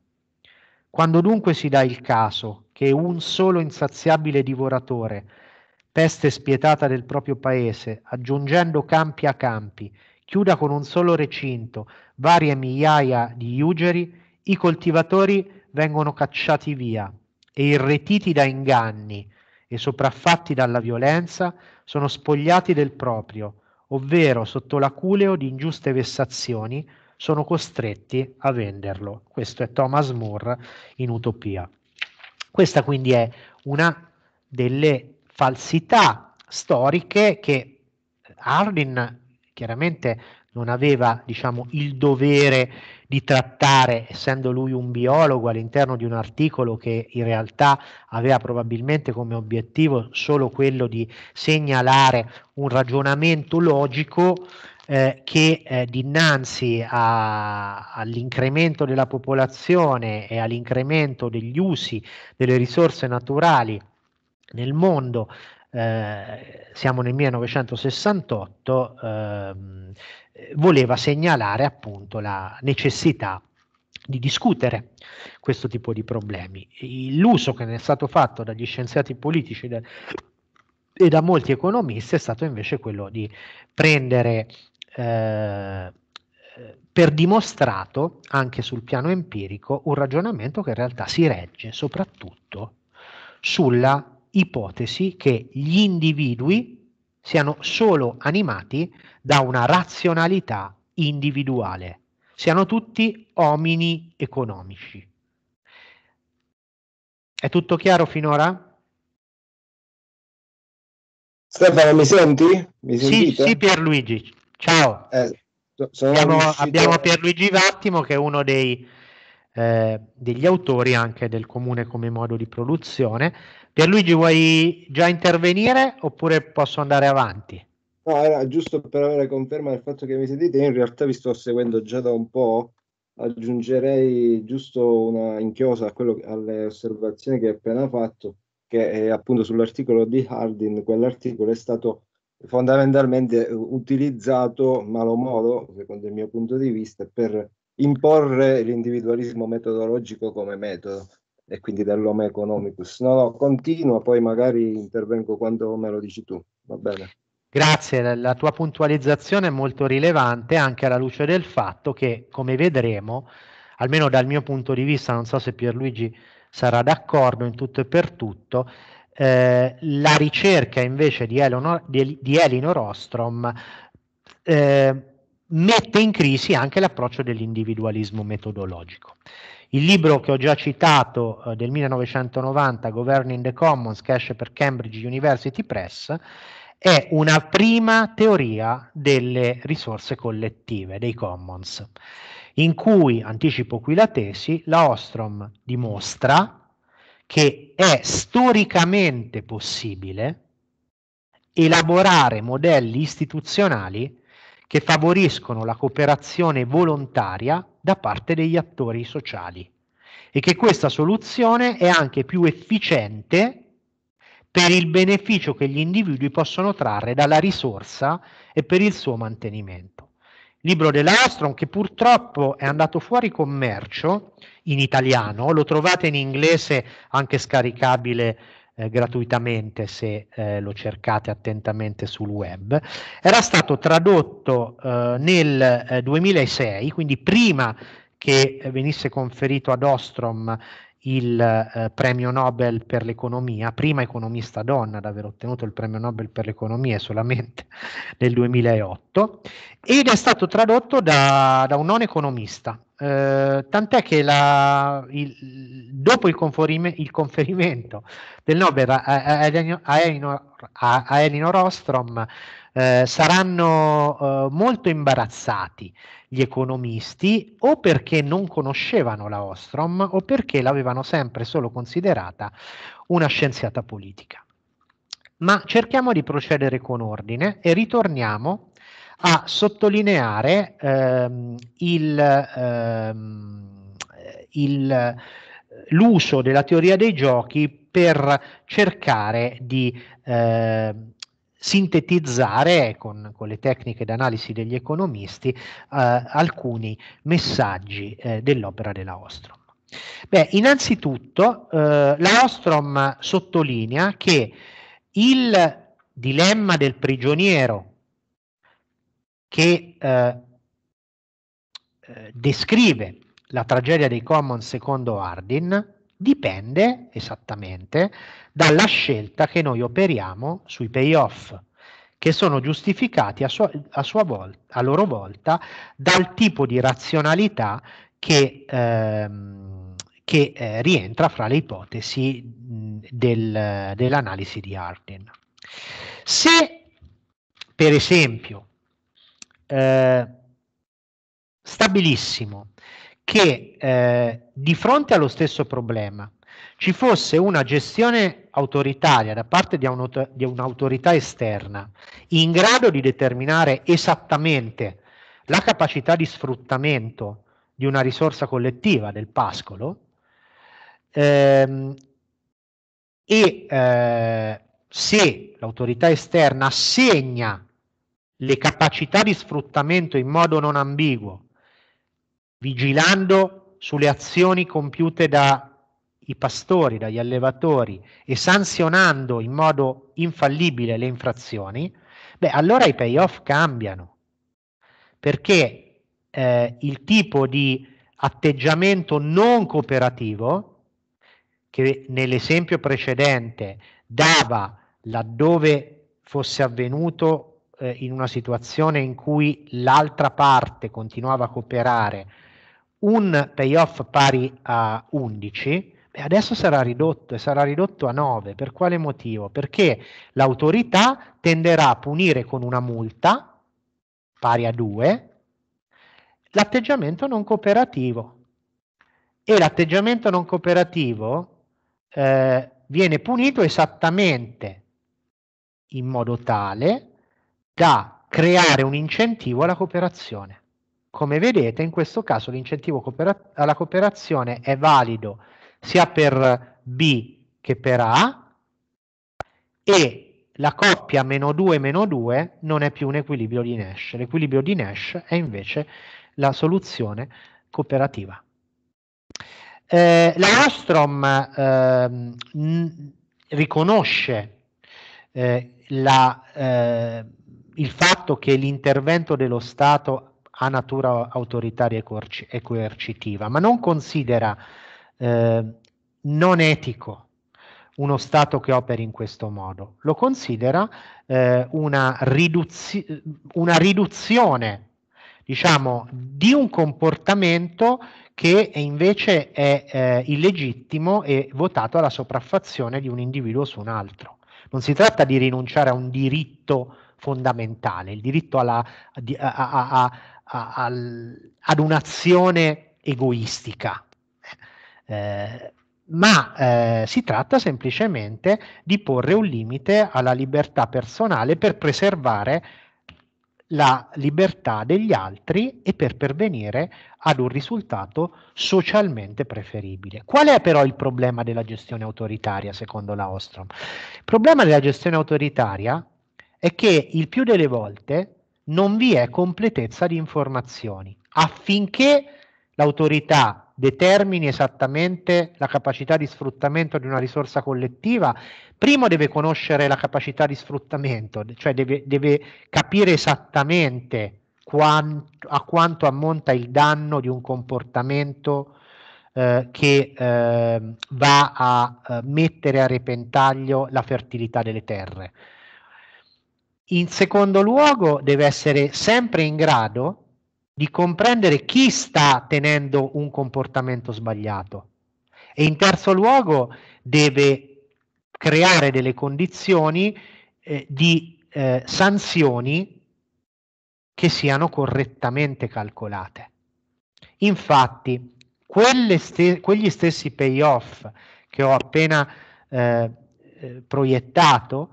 Quando dunque si dà il caso che un solo insaziabile divoratore, peste spietata del proprio paese, aggiungendo campi a campi, chiuda con un solo recinto varie migliaia di iugeri, i coltivatori vengono cacciati via e irretiti da inganni e sopraffatti dalla violenza sono spogliati del proprio, ovvero sotto l'aculeo di ingiuste vessazioni sono costretti a venderlo. Questo è Thomas Moore in Utopia. Questa quindi è una delle falsità storiche che Hardin chiaramente non aveva diciamo, il dovere di trattare, essendo lui un biologo, all'interno di un articolo che in realtà aveva probabilmente come obiettivo solo quello di segnalare un ragionamento logico eh, che eh, dinanzi a, all'incremento della popolazione e all'incremento degli usi delle risorse naturali nel mondo, eh, siamo nel 1968, ehm, voleva segnalare appunto la necessità di discutere questo tipo di problemi. L'uso che ne è stato fatto dagli scienziati politici e da molti economisti è stato invece quello di prendere eh, per dimostrato anche sul piano empirico un ragionamento che in realtà si regge soprattutto sulla ipotesi che gli individui siano solo animati da una razionalità individuale, siano tutti omini economici. È tutto chiaro finora? Stefano, mi senti? Mi sì, sì, Pierluigi, Ciao. Eh, abbiamo, abbiamo, Pierluigi Vattimo che è uno dei, eh, degli autori anche del comune come modo di produzione. Pierluigi vuoi già intervenire oppure posso andare avanti? No, era giusto per avere conferma del fatto che mi sentite, in realtà vi sto seguendo già da un po', aggiungerei giusto una inchiosa quello, alle osservazioni che hai appena fatto, che è appunto sull'articolo di Hardin, quell'articolo è stato fondamentalmente utilizzato malo modo, secondo il mio punto di vista, per imporre l'individualismo metodologico come metodo e quindi dell'Home Economicus. No, no, continuo, poi magari intervengo quando me lo dici tu, va bene. Grazie, la tua puntualizzazione è molto rilevante anche alla luce del fatto che, come vedremo, almeno dal mio punto di vista, non so se Pierluigi sarà d'accordo in tutto e per tutto, eh, la ricerca invece di, Eleonor, di, di Elinor Ostrom eh, mette in crisi anche l'approccio dell'individualismo metodologico. Il libro che ho già citato eh, del 1990, Governing the Commons, che esce per Cambridge University Press, è una prima teoria delle risorse collettive, dei commons, in cui, anticipo qui la tesi, la Ostrom dimostra che è storicamente possibile elaborare modelli istituzionali che favoriscono la cooperazione volontaria da parte degli attori sociali e che questa soluzione è anche più efficiente per il beneficio che gli individui possono trarre dalla risorsa e per il suo mantenimento libro dell'Astron che purtroppo è andato fuori commercio in italiano, lo trovate in inglese anche scaricabile eh, gratuitamente se eh, lo cercate attentamente sul web, era stato tradotto eh, nel 2006, eh, quindi prima che eh, venisse conferito ad Ostrom il eh, premio Nobel per l'economia, prima economista donna ad aver ottenuto il premio Nobel per l'economia solamente nel 2008, ed è stato tradotto da, da un non economista. Eh, tant'è che la, il, dopo il, conferime, il, conferimento del Nobel a, a, a, a Elinor Ostrom, eh, saranno eh, molto imbarazzati gli economisti o perché non conoscevano la Ostrom o perché l'avevano sempre solo considerata una scienziata politica. Ma cerchiamo di procedere con ordine e ritorniamo a sottolineare ehm, il, ehm, il, l'uso della teoria dei giochi per cercare di eh, sintetizzare con, con le tecniche d'analisi degli economisti eh, alcuni messaggi eh, dell'opera della Ostrom. Beh, innanzitutto eh, la Ostrom sottolinea che il dilemma del prigioniero che eh, eh descrive la tragedia dei Commons secondo Hardin dipende esattamente dalla scelta che noi operiamo sui payoff, che sono giustificati a, sua, a, sua volta, a loro volta dal tipo di razionalità che, ehm, che eh, rientra fra le ipotesi del, dell'analisi di Hardin. Se, per esempio, eh, stabilissimo che eh, di fronte allo stesso problema ci fosse una gestione autoritaria da parte di, un'autor- di un'autorità esterna in grado di determinare esattamente la capacità di sfruttamento di una risorsa collettiva del pascolo ehm, e eh, se l'autorità esterna assegna le capacità di sfruttamento in modo non ambiguo vigilando sulle azioni compiute dai pastori, dagli allevatori e sanzionando in modo infallibile le infrazioni, beh, allora i payoff cambiano, perché eh, il tipo di atteggiamento non cooperativo, che nell'esempio precedente dava laddove fosse avvenuto eh, in una situazione in cui l'altra parte continuava a cooperare, un payoff pari a 11, beh, adesso sarà ridotto e sarà ridotto a 9. Per quale motivo? Perché l'autorità tenderà a punire con una multa pari a 2 l'atteggiamento non cooperativo. E l'atteggiamento non cooperativo eh, viene punito esattamente in modo tale da creare un incentivo alla cooperazione. Come vedete, in questo caso l'incentivo cooperat- alla cooperazione è valido sia per B che per A e la coppia meno 2 meno 2 non è più un equilibrio di Nash. L'equilibrio di Nash è invece la soluzione cooperativa. Eh, la Nostrom eh, riconosce eh, la, eh, il fatto che l'intervento dello Stato ha natura autoritaria e, coerc- e coercitiva, ma non considera eh, non etico uno Stato che operi in questo modo, lo considera eh, una, riduzio- una, riduzione, diciamo, di un comportamento che invece è eh, illegittimo e votato alla sopraffazione di un individuo su un altro. Non si tratta di rinunciare a un diritto fondamentale, il diritto alla, a, a, a, a, ad un'azione egoistica, eh, ma eh, si tratta semplicemente di porre un limite alla libertà personale per preservare la libertà degli altri e per pervenire ad un risultato socialmente preferibile. Qual è però il problema della gestione autoritaria secondo la Ostrom? Il problema della gestione autoritaria è che il più delle volte non vi è completezza di informazioni affinché l'autorità determini esattamente la capacità di sfruttamento di una risorsa collettiva, prima deve conoscere la capacità di sfruttamento, cioè deve, deve capire esattamente quant, a quanto ammonta il danno di un comportamento eh, che eh, va a eh, mettere a repentaglio la fertilità delle terre in secondo luogo deve essere sempre in grado di comprendere chi sta tenendo un comportamento sbagliato e in terzo luogo deve creare delle condizioni eh, di eh, sanzioni che siano correttamente calcolate. Infatti, ste quegli stessi payoff che ho appena eh, eh proiettato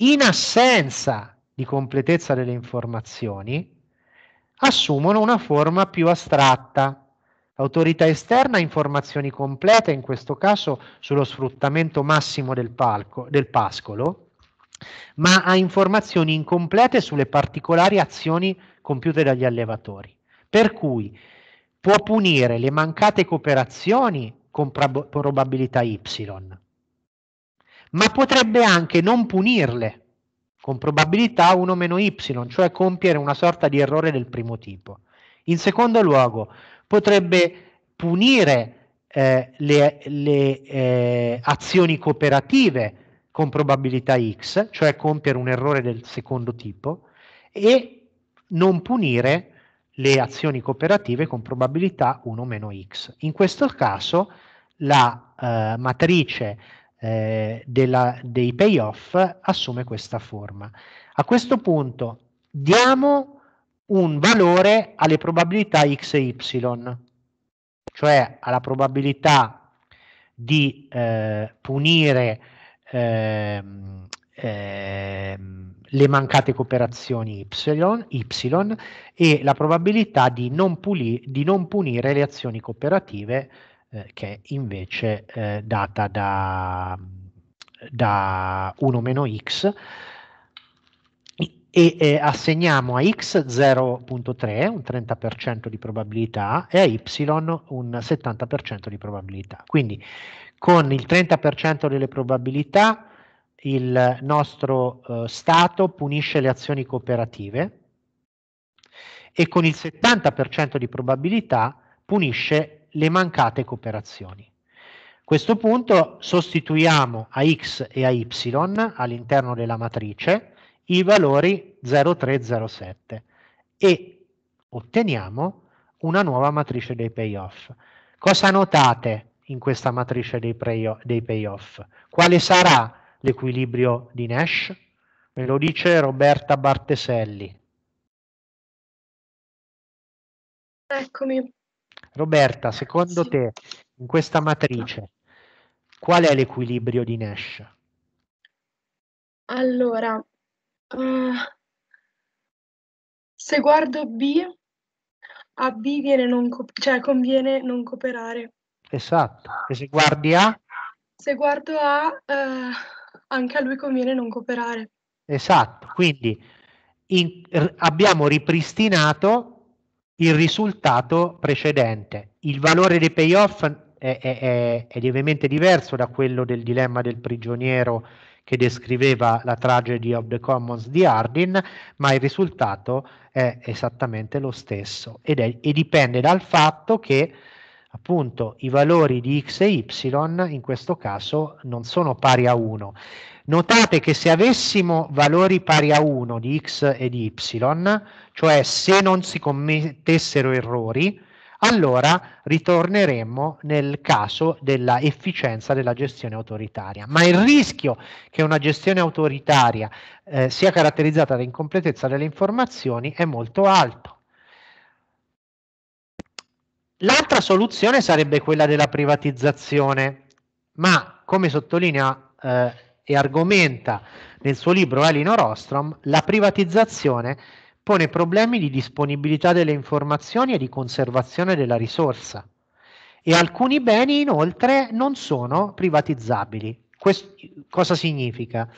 in assenza di completezza delle informazioni, assumono una forma più astratta. Autorità esterna, informazioni complete, in questo caso sullo sfruttamento massimo del, palco, del pascolo, ma ha informazioni incomplete sulle particolari azioni compiute dagli allevatori. Per cui può punire le mancate cooperazioni con probabilità Y, ma potrebbe anche non punirle con probabilità 1 meno y, cioè compiere una sorta di errore del primo tipo. In secondo luogo, potrebbe punire eh, le, le eh, azioni cooperative con probabilità x, cioè compiere un errore del secondo tipo, e non punire le azioni cooperative con probabilità 1-x. meno In questo caso la eh, matrice eh, della, dei payoff assume questa forma. A questo punto diamo un valore alle probabilità x e y, cioè alla probabilità di eh, punire eh, le mancate cooperazioni y, y, e la probabilità di non, puli, di non punire le azioni cooperative eh, che invece è eh, data da, da 1-x e eh, assegniamo a x 0.3 un 30% di probabilità e a y un 70% di probabilità. Quindi con il 30% delle probabilità il nostro eh, Stato punisce le azioni cooperative e con il 70% di probabilità punisce le mancate cooperazioni. A questo punto sostituiamo a x e a y all'interno della matrice i valori 0, 3, 0, 7 e otteniamo una nuova matrice dei payoff. Cosa notate in questa matrice dei, dei payoff? Quale sarà l'equilibrio di Nash? Me lo dice Roberta Barteselli. Eccomi. Roberta, secondo sì. te in questa matrice qual è l'equilibrio di Nash? Allora, uh, se guardo B, a B viene non co- cioè conviene non cooperare. Esatto, e se guardi A? Se guardo A, uh, anche a lui conviene non cooperare. Esatto, quindi in, r- abbiamo ripristinato il risultato precedente. Il valore dei payoff è, è, è, è lievemente diverso da quello del dilemma del prigioniero che descriveva la tragedy of the commons di Hardin, ma il risultato è esattamente lo stesso ed è, e dipende dal fatto che appunto i valori di x e y in questo caso non sono pari a 1. Notate che se avessimo valori pari a 1 di x e di y, cioè se non si commettessero errori, allora ritorneremmo nel caso della efficienza della gestione autoritaria. Ma il rischio che una gestione autoritaria eh, sia caratterizzata da incompletezza delle informazioni è molto alto. L'altra soluzione sarebbe quella della privatizzazione, ma come sottolinea eh, e argomenta nel suo libro Elino Rostrom la privatizzazione pone problemi di disponibilità delle informazioni e di conservazione della risorsa e alcuni beni inoltre non sono privatizzabili. Questo, cosa significa?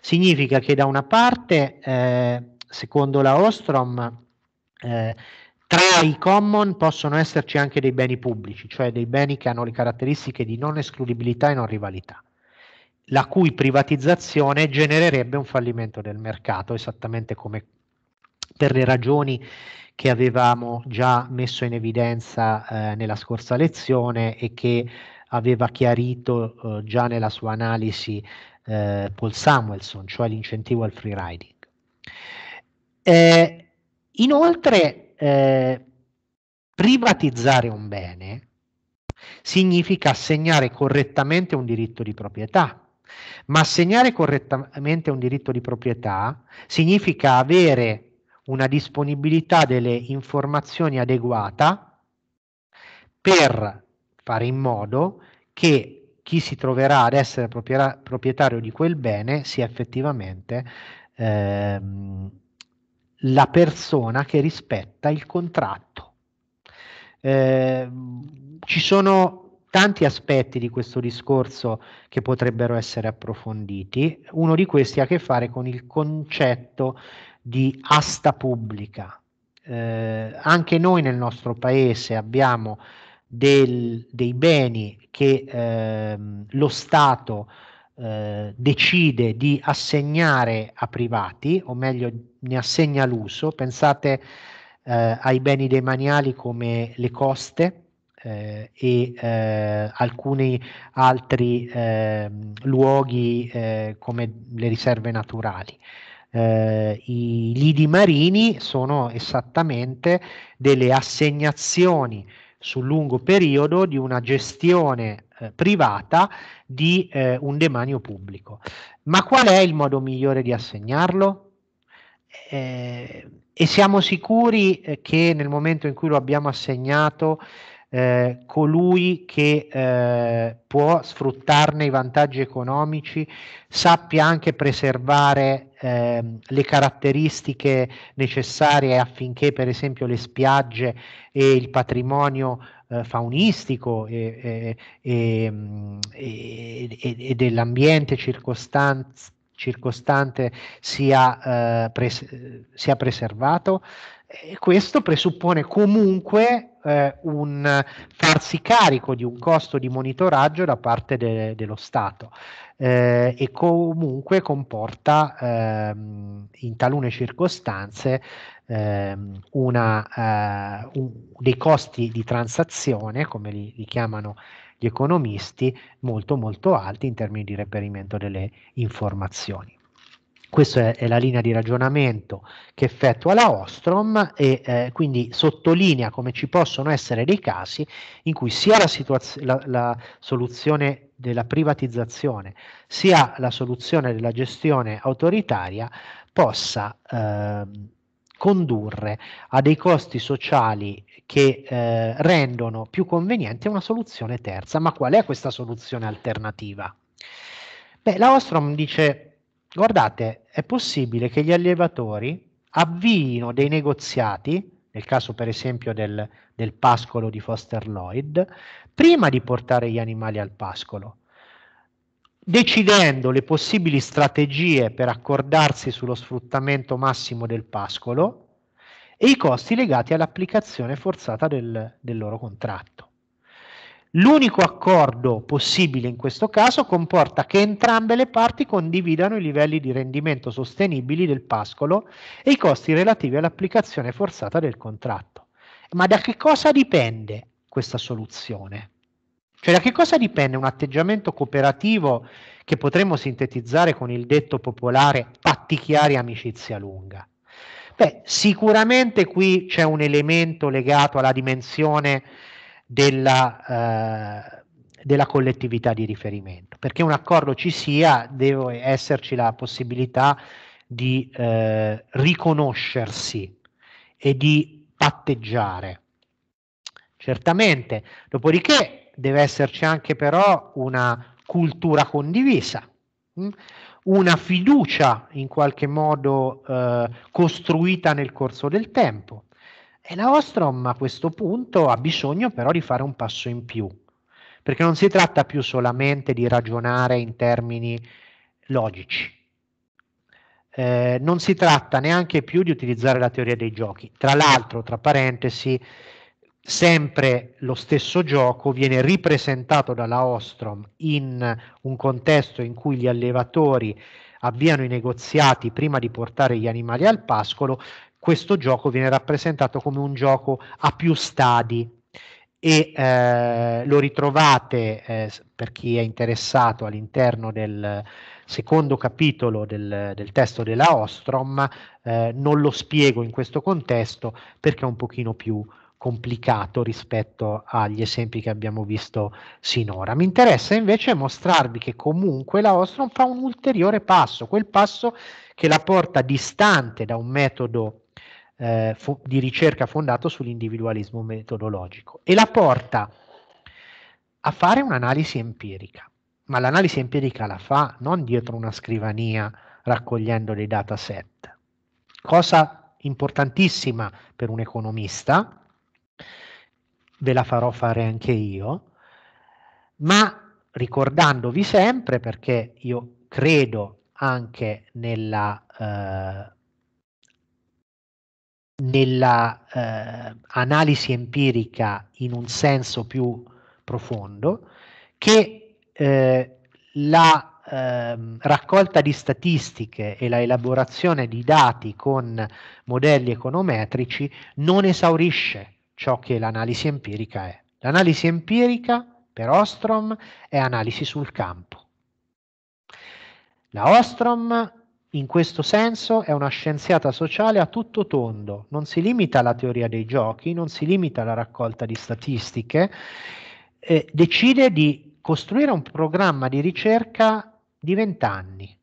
Significa che da una parte, eh, secondo la Ostrom, eh, tra i common possono esserci anche dei beni pubblici, cioè dei beni che hanno le caratteristiche di non escludibilità e non rivalità la cui privatizzazione genererebbe un fallimento del mercato, esattamente come per le ragioni che avevamo già messo in evidenza eh, nella scorsa lezione e che aveva chiarito eh, già nella sua analisi eh, Paul Samuelson, cioè l'incentivo al free riding. Eh, inoltre, eh, privatizzare un bene significa assegnare correttamente un diritto di proprietà ma assegnare correttamente un diritto di proprietà significa avere una disponibilità delle informazioni adeguata per fare in modo che chi si troverà ad essere proprietario di quel bene sia effettivamente ehm, la persona che rispetta il contratto. Eh, ci sono tanti aspetti di questo discorso che potrebbero essere approfonditi. Uno di questi ha a che fare con il concetto di asta pubblica. Eh, anche noi nel nostro paese abbiamo del, dei beni che eh, lo Stato eh, decide di assegnare a privati, o meglio ne assegna l'uso. Pensate eh, ai beni demaniali come le coste, eh, e eh, alcuni altri ehm, eh, luoghi come le riserve naturali. Eh, I lidi marini sono esattamente delle assegnazioni sul lungo periodo di una gestione eh, privata di eh, un demanio pubblico. Ma qual è il modo migliore di assegnarlo? Eh, e siamo sicuri eh, che nel momento in cui lo abbiamo assegnato eh, colui che eh, può sfruttarne i vantaggi economici sappia anche preservare eh, le caratteristiche necessarie affinché per esempio le spiagge e il patrimonio eh, faunistico e, e, e, mm, e dell'ambiente circostante circostante sia, eh, pres- sia preservato. E questo presuppone comunque eh, un farsi carico di un costo di monitoraggio da parte de- dello Stato eh, e comunque comporta ehm, in talune circostanze ehm, una, eh, un, dei costi di transazione, come li, li chiamano gli economisti, molto molto alti in termini di reperimento delle informazioni. Questa è, è, la linea di ragionamento che effettua la Ostrom e eh, quindi sottolinea come ci possono essere dei casi in cui sia la, la, la soluzione della privatizzazione sia la soluzione della gestione autoritaria possa eh, condurre a dei costi sociali che eh, rendono più conveniente una soluzione terza. Ma qual è questa soluzione alternativa? Beh, la Ostrom dice guardate, è possibile che gli allevatori avviino dei negoziati, nel caso per esempio del, del pascolo di Foster Lloyd, prima di portare gli animali al pascolo, decidendo le possibili strategie per accordarsi sullo sfruttamento massimo del pascolo e i costi legati all'applicazione forzata del, del loro contratto. L'unico accordo possibile in questo caso comporta che entrambe le parti condividano i livelli di rendimento sostenibili del pascolo e i costi relativi all'applicazione forzata del contratto. Ma da che cosa dipende questa soluzione? Cioè da che cosa dipende un atteggiamento cooperativo che potremmo sintetizzare con il detto popolare patti chiari amicizia lunga? Beh, sicuramente qui c'è un elemento legato alla dimensione della, eh, della collettività di riferimento. Perché un accordo ci sia, deve esserci la possibilità di eh, riconoscersi e di patteggiare. Certamente, dopodiché deve esserci anche però una cultura condivisa, hm? una fiducia in qualche modo eh, costruita nel corso del tempo, e la Ostrom a questo punto ha bisogno però di fare un passo in più, perché non si tratta più solamente di ragionare in termini logici. Eh, non si tratta neanche più di utilizzare la teoria dei giochi. Tra l'altro, tra parentesi, sempre lo stesso gioco viene ripresentato dalla Ostrom in un contesto in cui gli allevatori avviano i negoziati prima di portare gli animali al pascolo, questo gioco viene rappresentato come un gioco a più stadi e eh, lo ritrovate eh, per chi è interessato all'interno del secondo capitolo del, del testo della Ostrom, eh, non lo spiego in questo contesto perché è un pochino più complicato rispetto agli esempi che abbiamo visto sinora. Mi interessa invece mostrarvi che comunque la Ostrom fa un ulteriore passo, quel passo che la porta distante da un metodo eh, di ricerca fondato sull'individualismo metodologico e la porta a fare un'analisi empirica, ma l'analisi empirica la fa non dietro una scrivania raccogliendo dei dataset, cosa importantissima per un economista, ve la farò fare anche io, ma ricordandovi sempre, perché io credo anche nella eh, nella eh, analisi empirica in un senso più profondo che eh, la ehm, raccolta di statistiche e la elaborazione di dati con modelli econometrici non esaurisce ciò che l'analisi empirica è. L'analisi empirica per Ostrom è analisi sul campo. La Ostrom in questo senso è una scienziata sociale a tutto tondo, non si limita alla teoria dei giochi, non si limita alla raccolta di statistiche, eh, decide di costruire un programma di ricerca di vent'anni.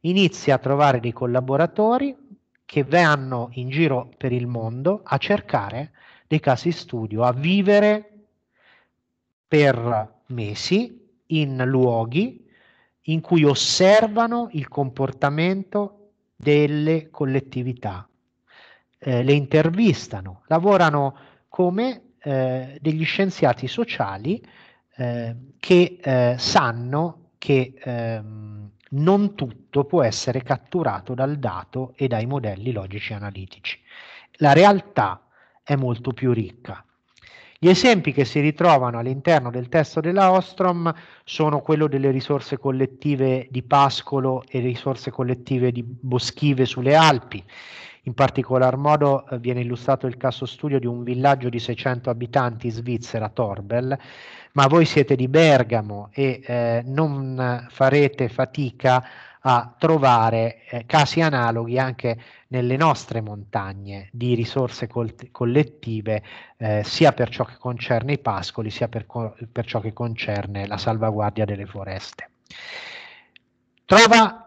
Inizia a trovare dei collaboratori che vanno in giro per il mondo a cercare dei casi studio, a vivere per mesi in luoghi in cui osservano il comportamento delle collettività, eh, le intervistano, lavorano come eh, degli scienziati sociali eh, che eh, sanno che ehm, non tutto può essere catturato dal dato e dai modelli logici analitici. La realtà è molto più ricca, gli esempi che si ritrovano all'interno del testo della Ostrom sono quello delle risorse collettive di pascolo e risorse collettive di boschive sulle Alpi. In particolar modo eh, viene illustrato il caso studio di un villaggio di 600 abitanti in Svizzera, Torbel, ma voi siete di Bergamo e eh, non eh, farete fatica a a trovare eh, casi analoghi anche nelle nostre montagne di risorse col- collettive, eh, sia per ciò che concerne i pascoli, sia per, co- per ciò che concerne la salvaguardia delle foreste. Trova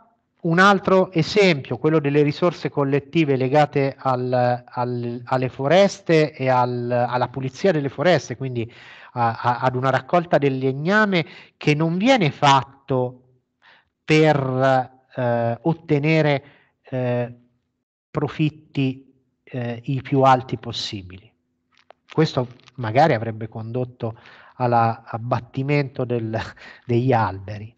un altro esempio, quello delle risorse collettive legate al, al, alle foreste e al, alla pulizia delle foreste, quindi a, a, ad una raccolta del legname che non viene fatto per eh, ottenere eh, profitti eh, i più alti possibili. Questo magari avrebbe condotto all'abbattimento degli alberi,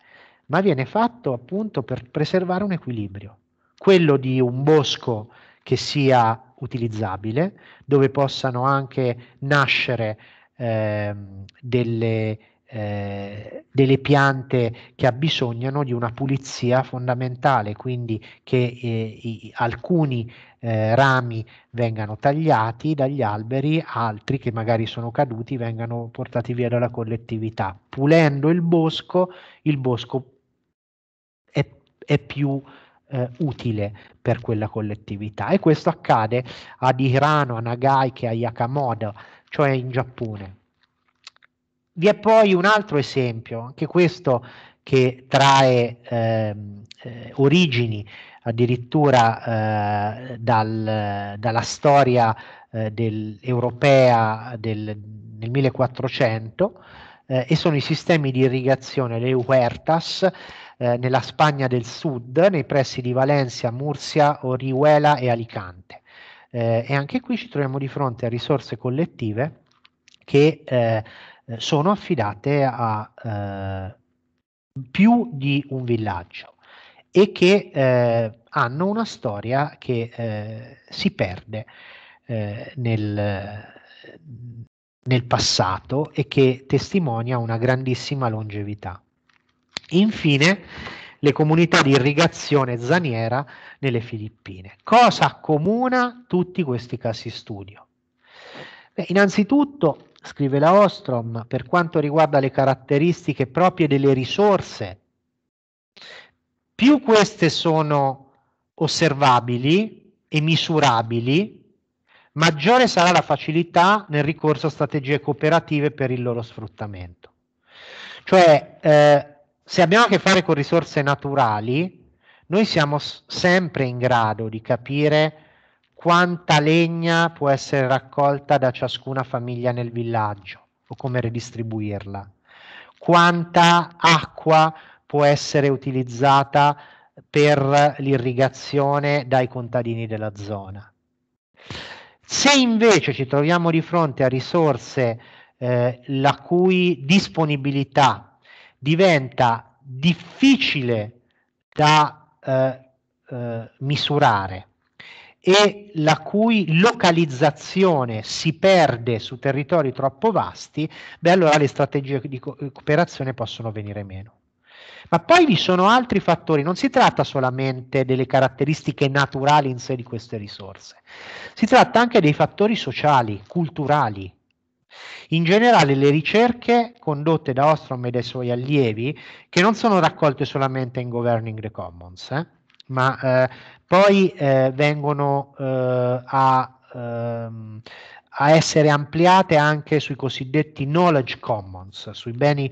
ma viene fatto appunto per preservare un equilibrio, quello di un bosco che sia utilizzabile, dove possano anche nascere ehm, delle eh, delle piante che abbisognano di una pulizia fondamentale, quindi che eh, i, alcuni eh, rami vengano tagliati dagli alberi, altri che magari sono caduti vengano portati via dalla collettività. Pulendo il bosco, il bosco è, è più eh, utile per quella collettività e questo accade ad Hirano, a Nagai che a Yakamoda, cioè in Giappone. Vi è poi un altro esempio, anche questo che trae ehm, eh, origini addirittura eh, dal, dalla storia eh, del, europea del, del 1400 eh, e sono i sistemi di irrigazione, le huertas, eh, nella Spagna del sud, nei pressi di Valencia, Murcia, Orihuela e Alicante. e anche qui ci troviamo di fronte a risorse collettive che eh, sono affidate a eh, più di un villaggio e che eh, hanno una storia che eh, si perde eh, nel, nel passato e che testimonia una grandissima longevità. Infine, le comunità di irrigazione zaniera nelle Filippine. Cosa accomuna tutti questi casi studio? Beh, innanzitutto scrive la Ostrom, per quanto riguarda le caratteristiche proprie delle risorse, più queste sono osservabili e misurabili, maggiore sarà la facilità nel ricorso a strategie cooperative per il loro sfruttamento. Cioè, eh, se abbiamo a che fare con risorse naturali, noi siamo sempre in grado di capire quanta legna può essere raccolta da ciascuna famiglia nel villaggio o come redistribuirla, quanta acqua può essere utilizzata per l'irrigazione dai contadini della zona. Se invece ci troviamo di fronte a risorse eh, la cui disponibilità diventa difficile da eh, eh, misurare, e la cui localizzazione si perde su territori troppo vasti, beh allora le strategie di eh, cooperazione possono venire meno. Ma poi vi sono altri fattori, non si tratta solamente delle caratteristiche naturali in sé di queste risorse, si tratta anche dei fattori sociali, culturali. In generale le ricerche condotte da Ostrom e dai suoi allievi, che non sono raccolte solamente in Governing the Commons, eh, ma eh, poi eh, vengono eh, a, ehm, a, essere ampliate anche sui cosiddetti knowledge commons, sui beni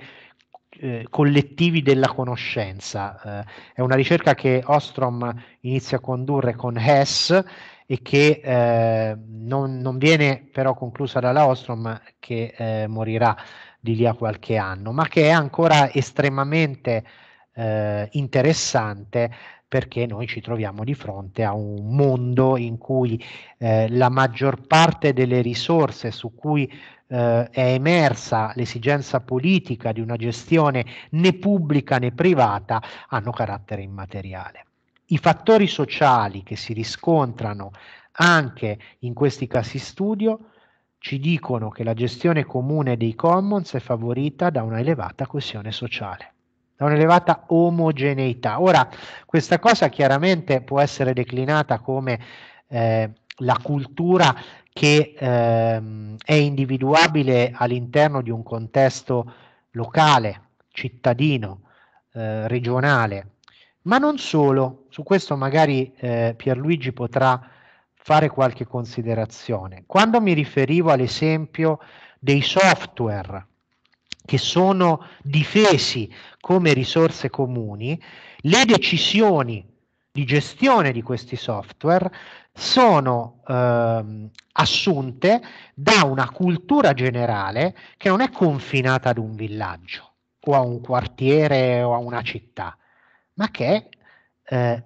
eh, collettivi della conoscenza. Eh, è una ricerca che Ostrom inizia a condurre con Hess e che eh, non, non, viene però conclusa dalla Ostrom che eh, morirà di lì a qualche anno, ma che è ancora estremamente eh, interessante perché noi ci troviamo di fronte a un mondo in cui eh, la maggior parte delle risorse su cui eh, è emersa l'esigenza politica di una gestione né pubblica né privata hanno carattere immateriale. I fattori sociali che si riscontrano anche in questi casi studio ci dicono che la gestione comune dei commons è favorita da una elevata coesione sociale da un'elevata omogeneità. Ora, questa cosa chiaramente può essere declinata come eh, la cultura che ehm, è individuabile all'interno di un contesto locale, cittadino, eh, regionale, ma non solo, su questo magari eh, Pierluigi potrà fare qualche considerazione. Quando mi riferivo all'esempio dei software che sono difesi come risorse comuni, le decisioni di gestione di questi software sono eh, assunte da una cultura generale che non è confinata ad un villaggio o a un quartiere o a una città, ma che è eh,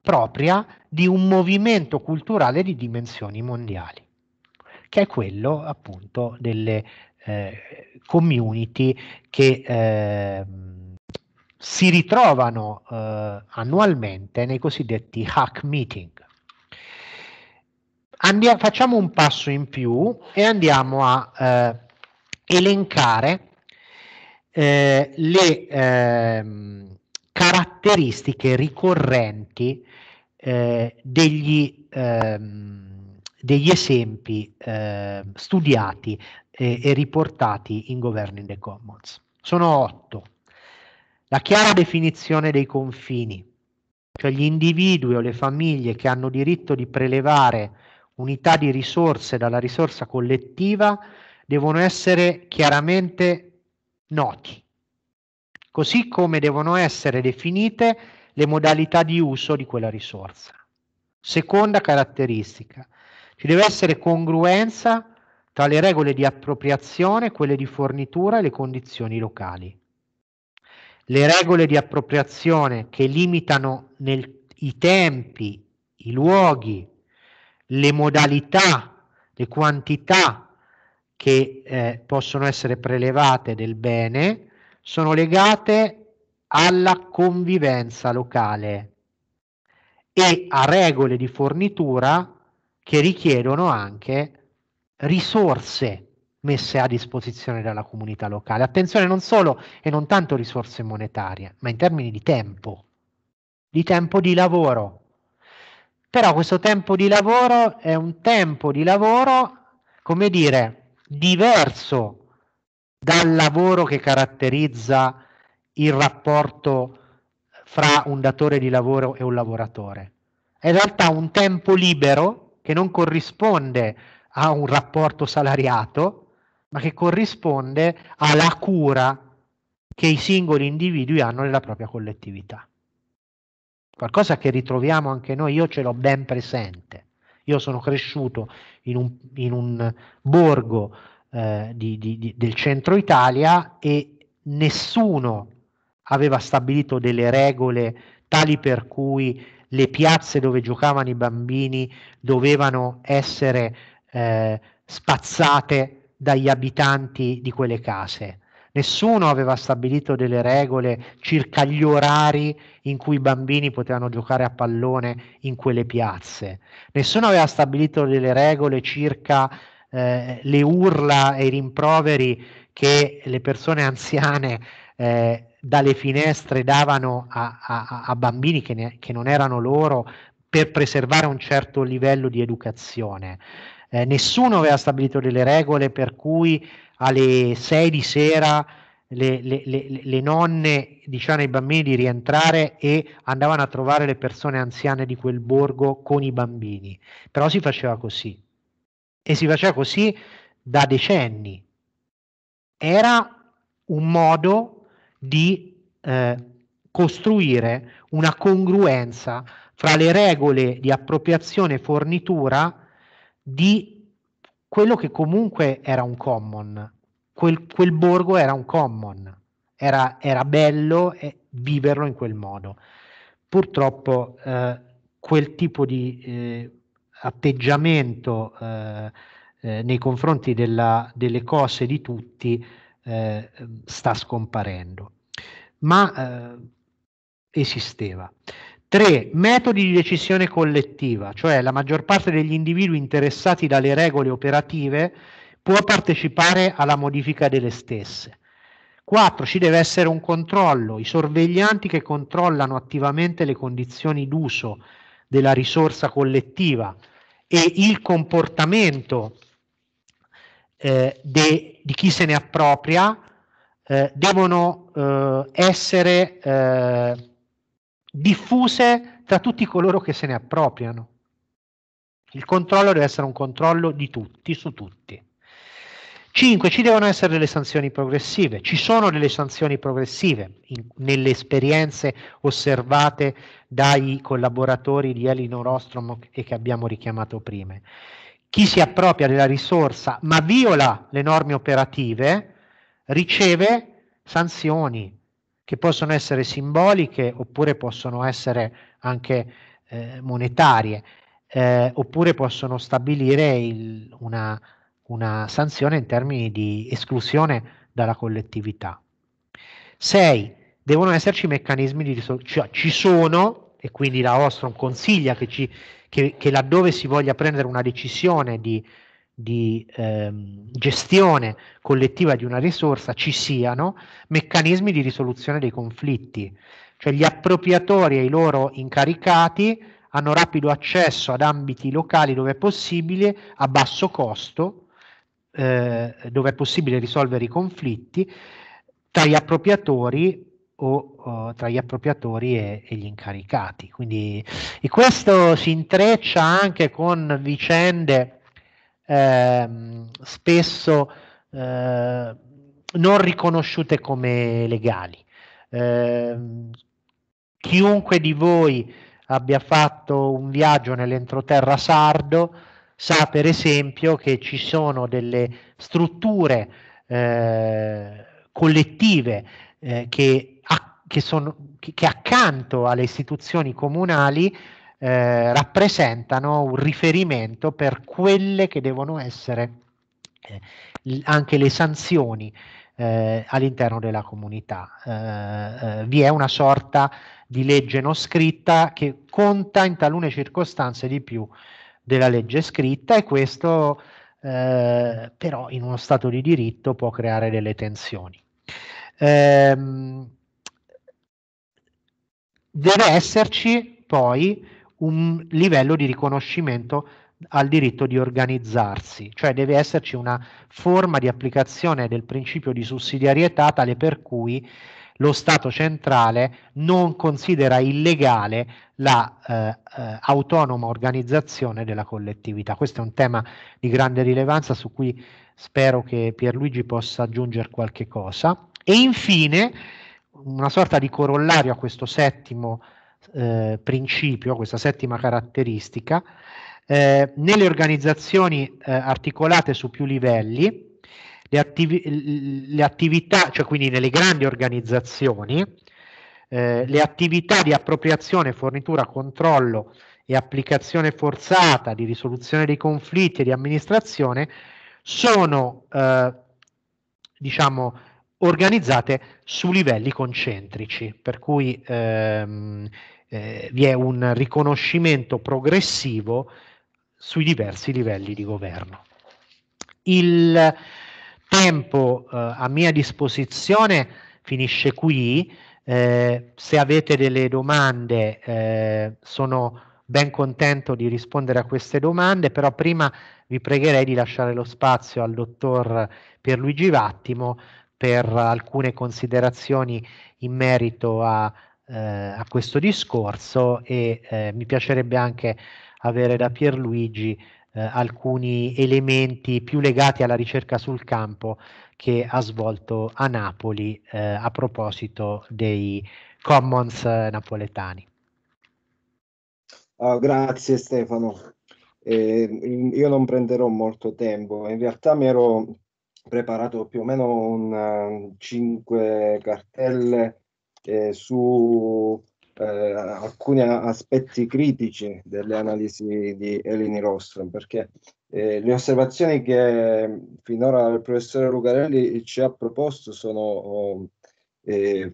propria di un movimento culturale di dimensioni mondiali, che è quello appunto delle... Eh, community che eh, si ritrovano eh, annualmente nei cosiddetti hack meeting. Andia, facciamo un passo in più e andiamo a eh, elencare eh, le ehm, caratteristiche ricorrenti eh, degli, ehm, degli esempi eh, studiati e, e riportati in Governing the Commons. Sono otto. La chiara definizione dei confini, cioè gli individui o le famiglie che hanno diritto di prelevare unità di risorse dalla risorsa collettiva devono essere chiaramente noti, così come devono essere definite le modalità di uso di quella risorsa. Seconda caratteristica, ci deve essere congruenza tra le regole di appropriazione, quelle di fornitura e le condizioni locali. Le regole di appropriazione che limitano nel, i tempi, i luoghi, le modalità, le quantità che eh, possono essere prelevate del bene sono legate alla convivenza locale e a regole di fornitura che richiedono anche risorse messe a disposizione dalla comunità locale. Attenzione non solo e non tanto risorse monetarie, ma in termini di tempo, di tempo di lavoro. Però questo tempo di lavoro è un tempo di lavoro, come dire, diverso dal lavoro che caratterizza il rapporto fra un datore di lavoro e un lavoratore. È in realtà un tempo libero che non corrisponde a un rapporto salariato, ma che corrisponde alla cura che i singoli individui hanno nella propria collettività. Qualcosa che ritroviamo anche noi, io ce l'ho ben presente. Io sono cresciuto in un, in un borgo eh, di, di, di, del centro Italia e nessuno aveva stabilito delle regole tali per cui le piazze dove giocavano i bambini dovevano essere eh, spazzate dagli abitanti di quelle case. Nessuno aveva stabilito delle regole circa gli orari in cui i bambini potevano giocare a pallone in quelle piazze. Nessuno aveva stabilito delle regole circa eh, le urla e i rimproveri che le persone anziane eh, dalle finestre davano a, a, a bambini che, ne, che non erano loro per preservare un certo livello di educazione eh, nessuno aveva stabilito delle regole per cui alle 6 di sera le, le, le, le, nonne dicevano ai bambini di rientrare e andavano a trovare le persone anziane di quel borgo con i bambini, però si faceva così e si faceva così da decenni. Era un modo di eh, costruire una congruenza fra le regole di appropriazione e fornitura di quello che comunque era un common. Quel, quel borgo era un common, era, era bello eh, viverlo in quel modo. Purtroppo eh, quel tipo di eh, atteggiamento eh, eh, nei confronti della, delle cose di tutti eh, sta scomparendo, ma esisteva. 3. Metodi di decisione collettiva, cioè la maggior parte degli individui interessati dalle regole operative può partecipare alla modifica delle stesse. 4. Ci deve essere un controllo, i sorveglianti che controllano attivamente le condizioni d'uso della risorsa collettiva e il comportamento eh, de, di chi se ne appropria eh, devono eh, essere eh, diffuse tra tutti coloro che se ne appropriano. Il controllo deve essere un controllo di tutti, su tutti. 5. Ci devono essere delle sanzioni progressive. Ci sono delle sanzioni progressive in, nelle esperienze osservate dai collaboratori di Elinor Ostrom e che abbiamo richiamato prima. Chi si appropria della risorsa ma viola le norme operative riceve sanzioni che possono essere simboliche oppure possono essere anche eh, monetarie, eh, oppure possono stabilire il, una, una sanzione in termini di esclusione dalla collettività. 6. Devono esserci meccanismi di risoluzione, cioè, ci sono, e quindi la Ostrom consiglia che, ci, che, che laddove si voglia prendere una decisione di risoluzione, di ehm, gestione collettiva di una risorsa ci siano meccanismi di risoluzione dei conflitti, cioè gli appropriatori e i loro incaricati hanno rapido accesso ad ambiti locali dove è possibile a basso costo, eh, dove è possibile risolvere i conflitti tra gli appropriatori o, o tra gli appropriatori e, e gli incaricati. Quindi, e questo si intreccia anche con vicende Ehm, spesso eh, non riconosciute come legali. Eh, chiunque di voi abbia fatto un viaggio nell'entroterra sardo sa per esempio che ci sono delle strutture eh, collettive eh, che, a, che, sono, che, che accanto alle istituzioni comunali eh, rappresentano un riferimento per quelle che devono essere eh, anche le sanzioni eh, all'interno della comunità. Eh, eh, vi è una sorta di legge non scritta che conta in talune circostanze di più della legge scritta e questo però in uno Stato di diritto può creare delle tensioni. Ehm, deve esserci poi un livello di riconoscimento al diritto di organizzarsi, cioè deve esserci una forma di applicazione del principio di sussidiarietà tale per cui lo Stato centrale non considera illegale la eh, eh organizzazione della collettività. Questo è un tema di grande rilevanza su cui spero che Pierluigi possa aggiungere qualche cosa. E infine, una sorta di corollario a questo settimo eh, principio, questa settima caratteristica, eh, nelle organizzazioni eh, articolate su più livelli, le, attivi le, attività, cioè quindi nelle grandi organizzazioni, eh, le attività di appropriazione, fornitura, controllo e applicazione forzata di risoluzione dei conflitti e di amministrazione sono, eh, diciamo, organizzate su livelli concentrici, per cui ehm, eh, vi è un riconoscimento progressivo sui diversi livelli di governo. Il tempo eh, a mia disposizione finisce qui, eh, se avete delle domande eh, sono ben contento di rispondere a queste domande, però prima vi pregherei di lasciare lo spazio al dottor Pierluigi Vattimo per alcune considerazioni in merito a eh, a questo discorso e eh, mi piacerebbe anche avere da Pierluigi eh, alcuni elementi più legati alla ricerca sul campo che ha svolto a Napoli eh, a proposito dei commons eh, napoletani. Oh, grazie Stefano. Eh, io non prenderò molto tempo, in realtà mi ero preparato più o meno un, uh, 5 cartelle eh, su eh, alcuni aspetti critici delle analisi di Eleni Rostrom, perché eh, le osservazioni che finora il professore Lucarelli ci ha proposto sono oh,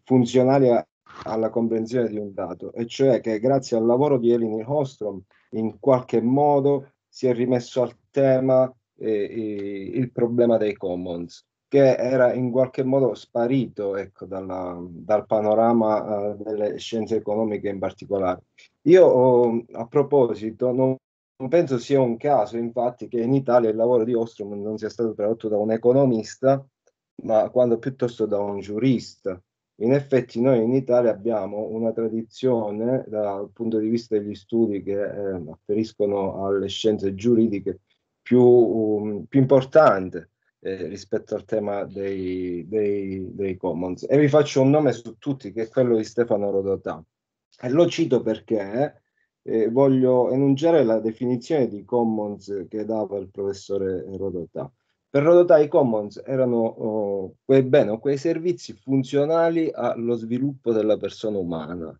funzionali a, alla comprensione di un dato, e cioè che grazie al lavoro di Eleni Rostrom in qualche modo si è rimesso al tema eh, il problema dei commons che era in qualche modo sparito ecco, dalla, dal panorama uh, delle scienze economiche in particolare. Io oh, a proposito non, non, penso sia un caso infatti che in Italia il lavoro di Ostrom non sia stato tradotto da un economista, ma quando piuttosto da un giurista. In effetti noi in Italia abbiamo una tradizione dal punto di vista degli studi che eh, afferiscono alle scienze giuridiche più, um, più importante eh, rispetto al tema dei, dei, dei, commons. E vi faccio un nome su tutti, che è quello di Stefano Rodotà. E lo cito perché eh, eh voglio enunciare la definizione di commons che dava il professore Rodotà. Per Rodotà i commons erano oh, quei beni o quei servizi funzionali allo sviluppo della persona umana.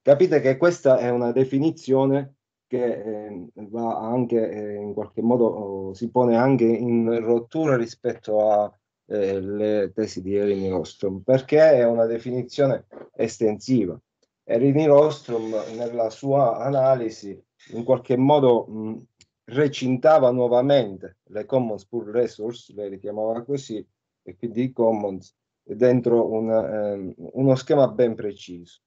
Capite che questa è una definizione che eh, va anche eh, in qualche modo oh, si pone anche in rottura rispetto alle eh, tesi di Erini Ostrom perché è una definizione estensiva. Erini Ostrom nella sua analisi in qualche modo mh, recintava nuovamente le Commons Pool Resource, le richiamava così, e quindi i Commons dentro un, ehm, uno schema ben preciso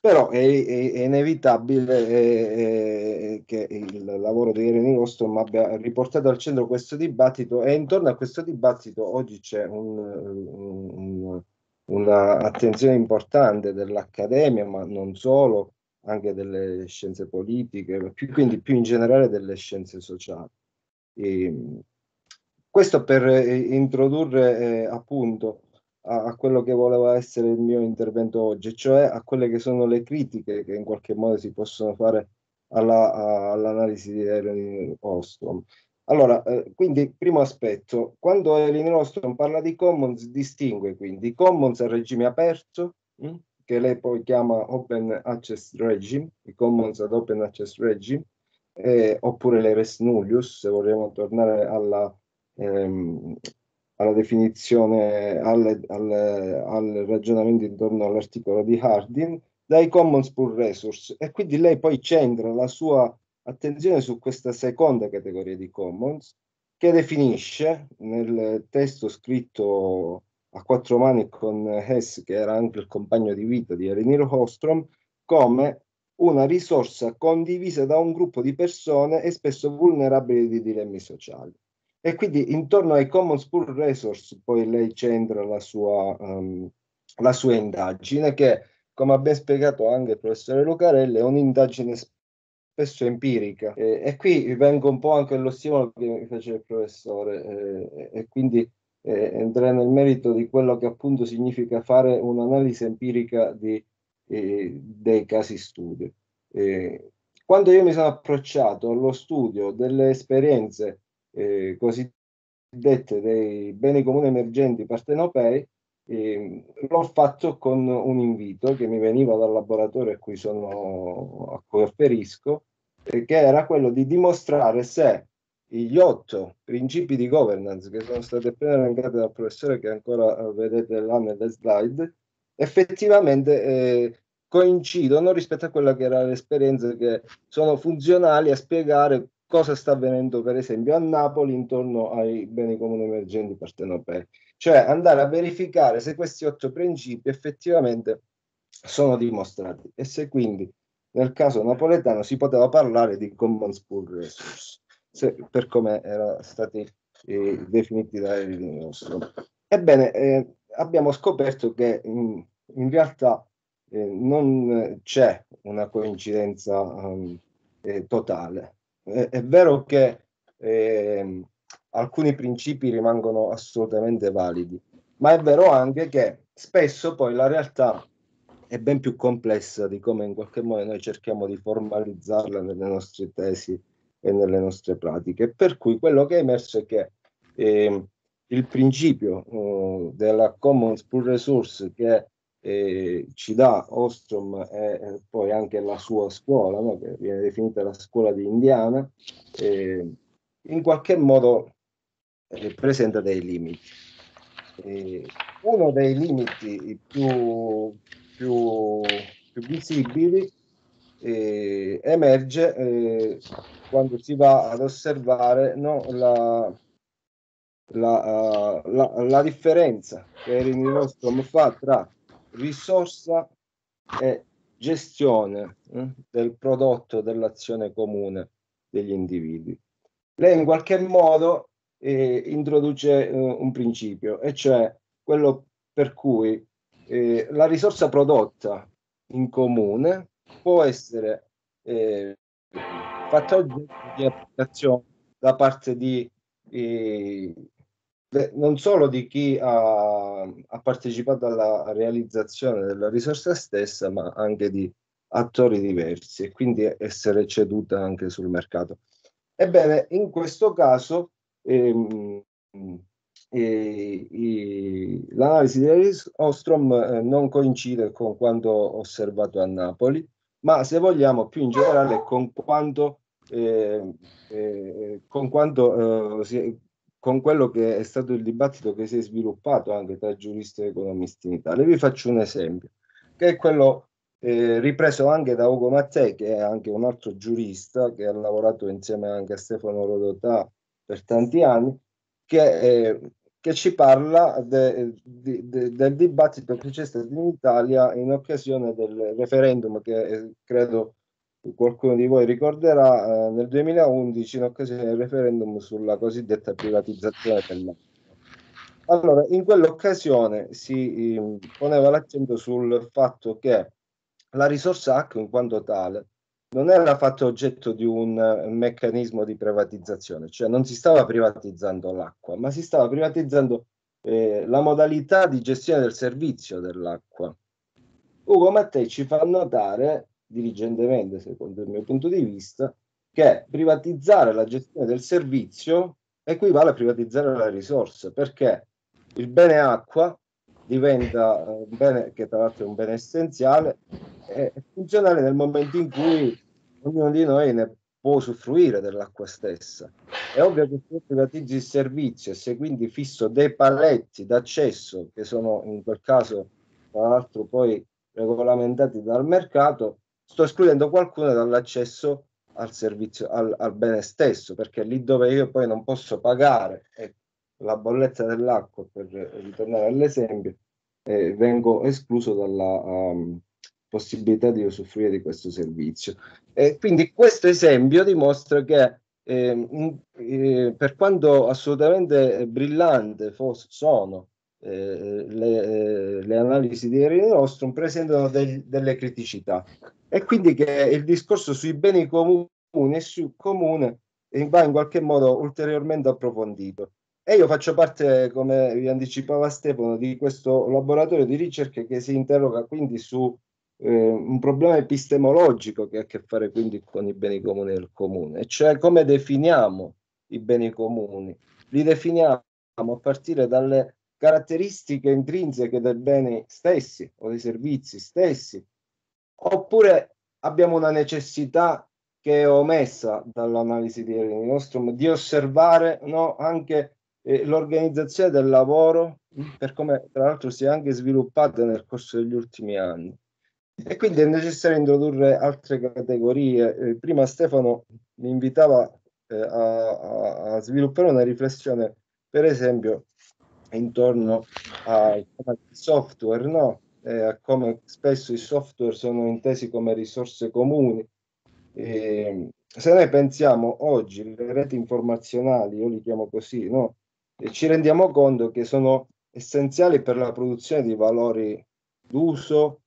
però è, è, è inevitabile eh, eh, che il lavoro di Irene Rostrom abbia riportato al centro questo dibattito e intorno a questo dibattito oggi c'è un'attenzione un, un, importante dell'Accademia, ma non solo, anche delle scienze politiche, più, quindi più in generale delle scienze sociali. E, questo per eh, introdurre eh, appunto a, a, quello che voleva essere il mio intervento oggi, cioè a quelle che sono le critiche che in qualche modo si possono fare alla, a, all'analisi di Erin Ostrom. Allora, eh, quindi primo aspetto, quando Erin Ostrom parla di commons, distingue quindi commons a regime aperto, mh? Hm, che lei poi chiama Open Access Regime, i commons ad Open Access Regime, eh, oppure le res nullius, se vogliamo tornare alla, ehm, alla definizione, al, al, al ragionamento intorno all'articolo di Hardin, dai Commons Pool Resource e quindi lei poi centra la sua attenzione su questa seconda categoria di Commons che definisce nel testo scritto a quattro mani con Hess, che era anche il compagno di vita di Elenir Hostrom, come una risorsa condivisa da un gruppo di persone e spesso vulnerabili di dilemmi sociali. E quindi intorno ai Commons Pool Resource poi lei centra la sua, um, la sua indagine che, come ha ben spiegato anche il professore Lucarelli, è un'indagine spesso empirica. E, e qui vengo un po' anche allo stimolo che mi fece il professore eh, e, e quindi eh, entrare nel merito di quello che appunto significa fare un'analisi empirica di, eh, dei casi studio. Eh, quando io mi sono approcciato allo studio delle esperienze eh, cosiddette dei beni comuni emergenti partenopei, eh, l'ho fatto con un invito che mi veniva dal laboratorio a cui, sono, a cui afferisco, eh, che era quello di dimostrare se gli otto principi di governance che sono stati appena elencati dal professore che ancora eh, vedete là nelle slide, effettivamente eh, coincidono rispetto a quella che era l'esperienza che sono funzionali a spiegare cosa sta avvenendo per esempio a Napoli intorno ai beni comuni emergenti partenopei, cioè andare a verificare se questi otto principi effettivamente sono dimostrati e se quindi nel caso napoletano si poteva parlare di common pool resource, se, per come erano stati eh, definiti da Erwin Nostro. Ebbene, eh, abbiamo scoperto che mh, in realtà eh, non c'è una coincidenza um, totale, è, eh, è vero che eh, alcuni principi rimangono assolutamente validi, ma è vero anche che spesso poi la realtà è ben più complessa di come in qualche modo noi cerchiamo di formalizzarla nelle nostre tesi e nelle nostre pratiche. Per cui quello che è emerso è che eh, il principio eh, della Commons Pool Resource che eh, ci dà Ostrom e poi anche la sua scuola, no? che viene definita la scuola di Indiana, eh, in qualche modo eh, presenta dei limiti. uno dei limiti più, più, più visibili emerge eh, quando si va ad osservare no, la, la, eh, la, la, differenza che Erin Rostrom fa tra risorsa e gestione eh, del prodotto dell'azione comune degli individui. Lei in qualche modo eh, introduce eh, un principio, e cioè quello per cui eh, la risorsa prodotta in comune può essere eh, fatta oggetto di applicazione da parte di eh, Beh, non solo di chi ha, ha, partecipato alla realizzazione della risorsa stessa, ma anche di attori diversi e quindi essere ceduta anche sul mercato. Ebbene, in questo caso ehm, eh, eh, l'analisi di Ostrom eh, non coincide con quanto osservato a Napoli, ma se vogliamo più in generale con quanto, eh, eh, con quanto eh, si, con quello che è stato il dibattito che si è sviluppato anche tra giuristi e economisti in Italia. Vi faccio un esempio, che è quello eh, ripreso anche da Ugo Mattei, che è anche un altro giurista che ha lavorato insieme anche a Stefano Rodotà per tanti anni, che, eh, che ci parla de, de, de, del dibattito che c'è stato in Italia in occasione del referendum che eh, credo qualcuno di voi ricorderà, eh, nel 2011 in occasione del referendum sulla cosiddetta privatizzazione dell'acqua. Allora, in quell'occasione si eh, poneva l'accento sul fatto che la risorsa acqua in quanto tale non era fatta oggetto di un eh, meccanismo di privatizzazione, cioè non si stava privatizzando l'acqua, ma si stava privatizzando eh, la modalità di gestione del servizio dell'acqua. Ugo Mattei ci fa notare dirigentemente, secondo il mio punto di vista, che privatizzare la gestione del servizio equivale a privatizzare la risorsa, perché il bene acqua diventa eh, un bene che tra l'altro è un bene essenziale e funzionale nel momento in cui ognuno di noi ne può usufruire dell'acqua stessa. È ovvio che se privatizzi il servizio e se quindi fisso dei paletti d'accesso che sono in quel caso tra l'altro poi regolamentati dal mercato, sto escludendo qualcuno dall'accesso al servizio, al, al, bene stesso, perché lì dove io poi non posso pagare eh, la bolletta dell'acqua, per ritornare all'esempio, eh, vengo escluso dalla um, possibilità di usufruire di questo servizio. E quindi questo esempio dimostra che ehm, eh, per quanto assolutamente brillante fosse, sono eh, le, eh, le, analisi di Erin Nostrum presentano del, delle criticità e quindi che il discorso sui beni comuni e sul comune va in qualche modo ulteriormente approfondito. E io faccio parte, come vi anticipava Stefano, di questo laboratorio di ricerca che si interroga quindi su eh, un problema epistemologico che ha a che fare quindi con i beni comuni del comune, cioè come definiamo i beni comuni. Li definiamo a partire dalle caratteristiche intrinseche dei beni stessi o dei servizi stessi, oppure abbiamo una necessità che è omessa dall'analisi di Nostrum di osservare no, anche eh, l'organizzazione del lavoro per come tra l'altro si è anche sviluppata nel corso degli ultimi anni. E quindi è necessario introdurre altre categorie. Eh, prima Stefano mi invitava eh, a, a, sviluppare una riflessione, per esempio, intorno al software, no? Eh, a come spesso i software sono intesi come risorse comuni. E ehm, se noi pensiamo oggi le reti informazionali, io li chiamo così, no? e ci rendiamo conto che sono essenziali per la produzione di valori d'uso,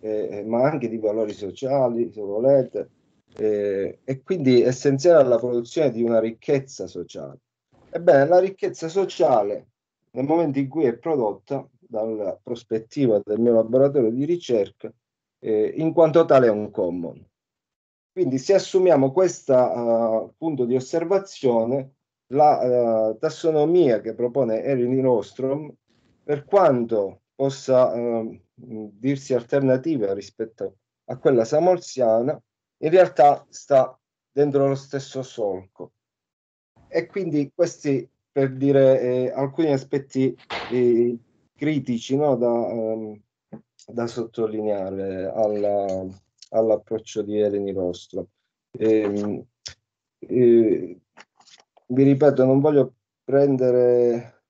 eh, ma anche di valori sociali, se volete, eh, e quindi essenziali alla produzione di una ricchezza sociale. Ebbene, la ricchezza sociale nel momento in cui è prodotta dalla prospettiva del mio laboratorio di ricerca, eh, in quanto tale è un common. Quindi se assumiamo questo uh, eh, punto di osservazione, la uh, tassonomia che propone Erin Ostrom, per quanto possa uh, dirsi alternativa rispetto a quella samolsiana, in realtà sta dentro lo stesso solco. E quindi questi per dire eh, alcuni aspetti eh, critici no, da, um, da, sottolineare alla, all'approccio di Eleni Rostro. E, ehm, e, eh, vi ripeto, non voglio prendere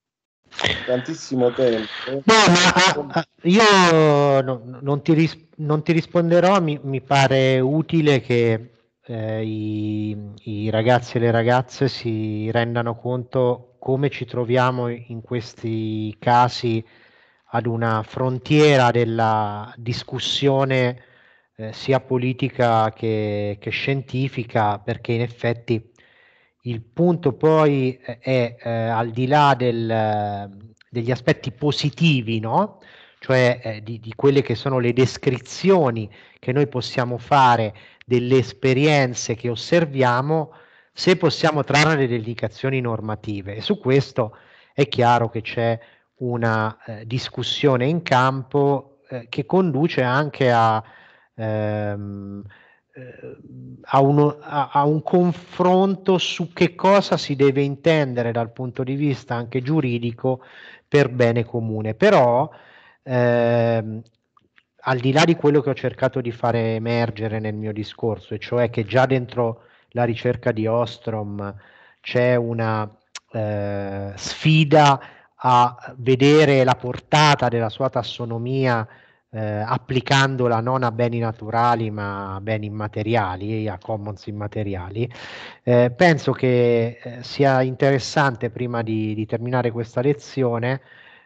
tantissimo tempo. No, ma io no, non, ti ris- non, ti risponderò, mi, mi pare utile che eh, i, i, ragazzi e le ragazze si rendano conto come ci troviamo in questi casi ad una frontiera della discussione eh, sia politica che, che, scientifica, perché in effetti il punto poi eh, è eh, al di là del, degli aspetti positivi, no? cioè eh, di, di, quelle che sono le descrizioni che noi possiamo fare delle esperienze che osserviamo, se possiamo trarre delle indicazioni normative. E su questo è chiaro che c'è una eh, discussione in campo eh, che conduce anche a, ehm, eh, a, uno, a, a, un confronto su che cosa si deve intendere dal punto di vista anche giuridico per bene comune. Però ehm, al di là di quello che ho cercato di fare emergere nel mio discorso, e cioè che già dentro la ricerca di Ostrom, c'è una eh, sfida a vedere la portata della sua tassonomia eh, applicandola non a beni naturali ma a beni immateriali, a commons immateriali. Eh, penso che eh, sia interessante prima di, di terminare questa lezione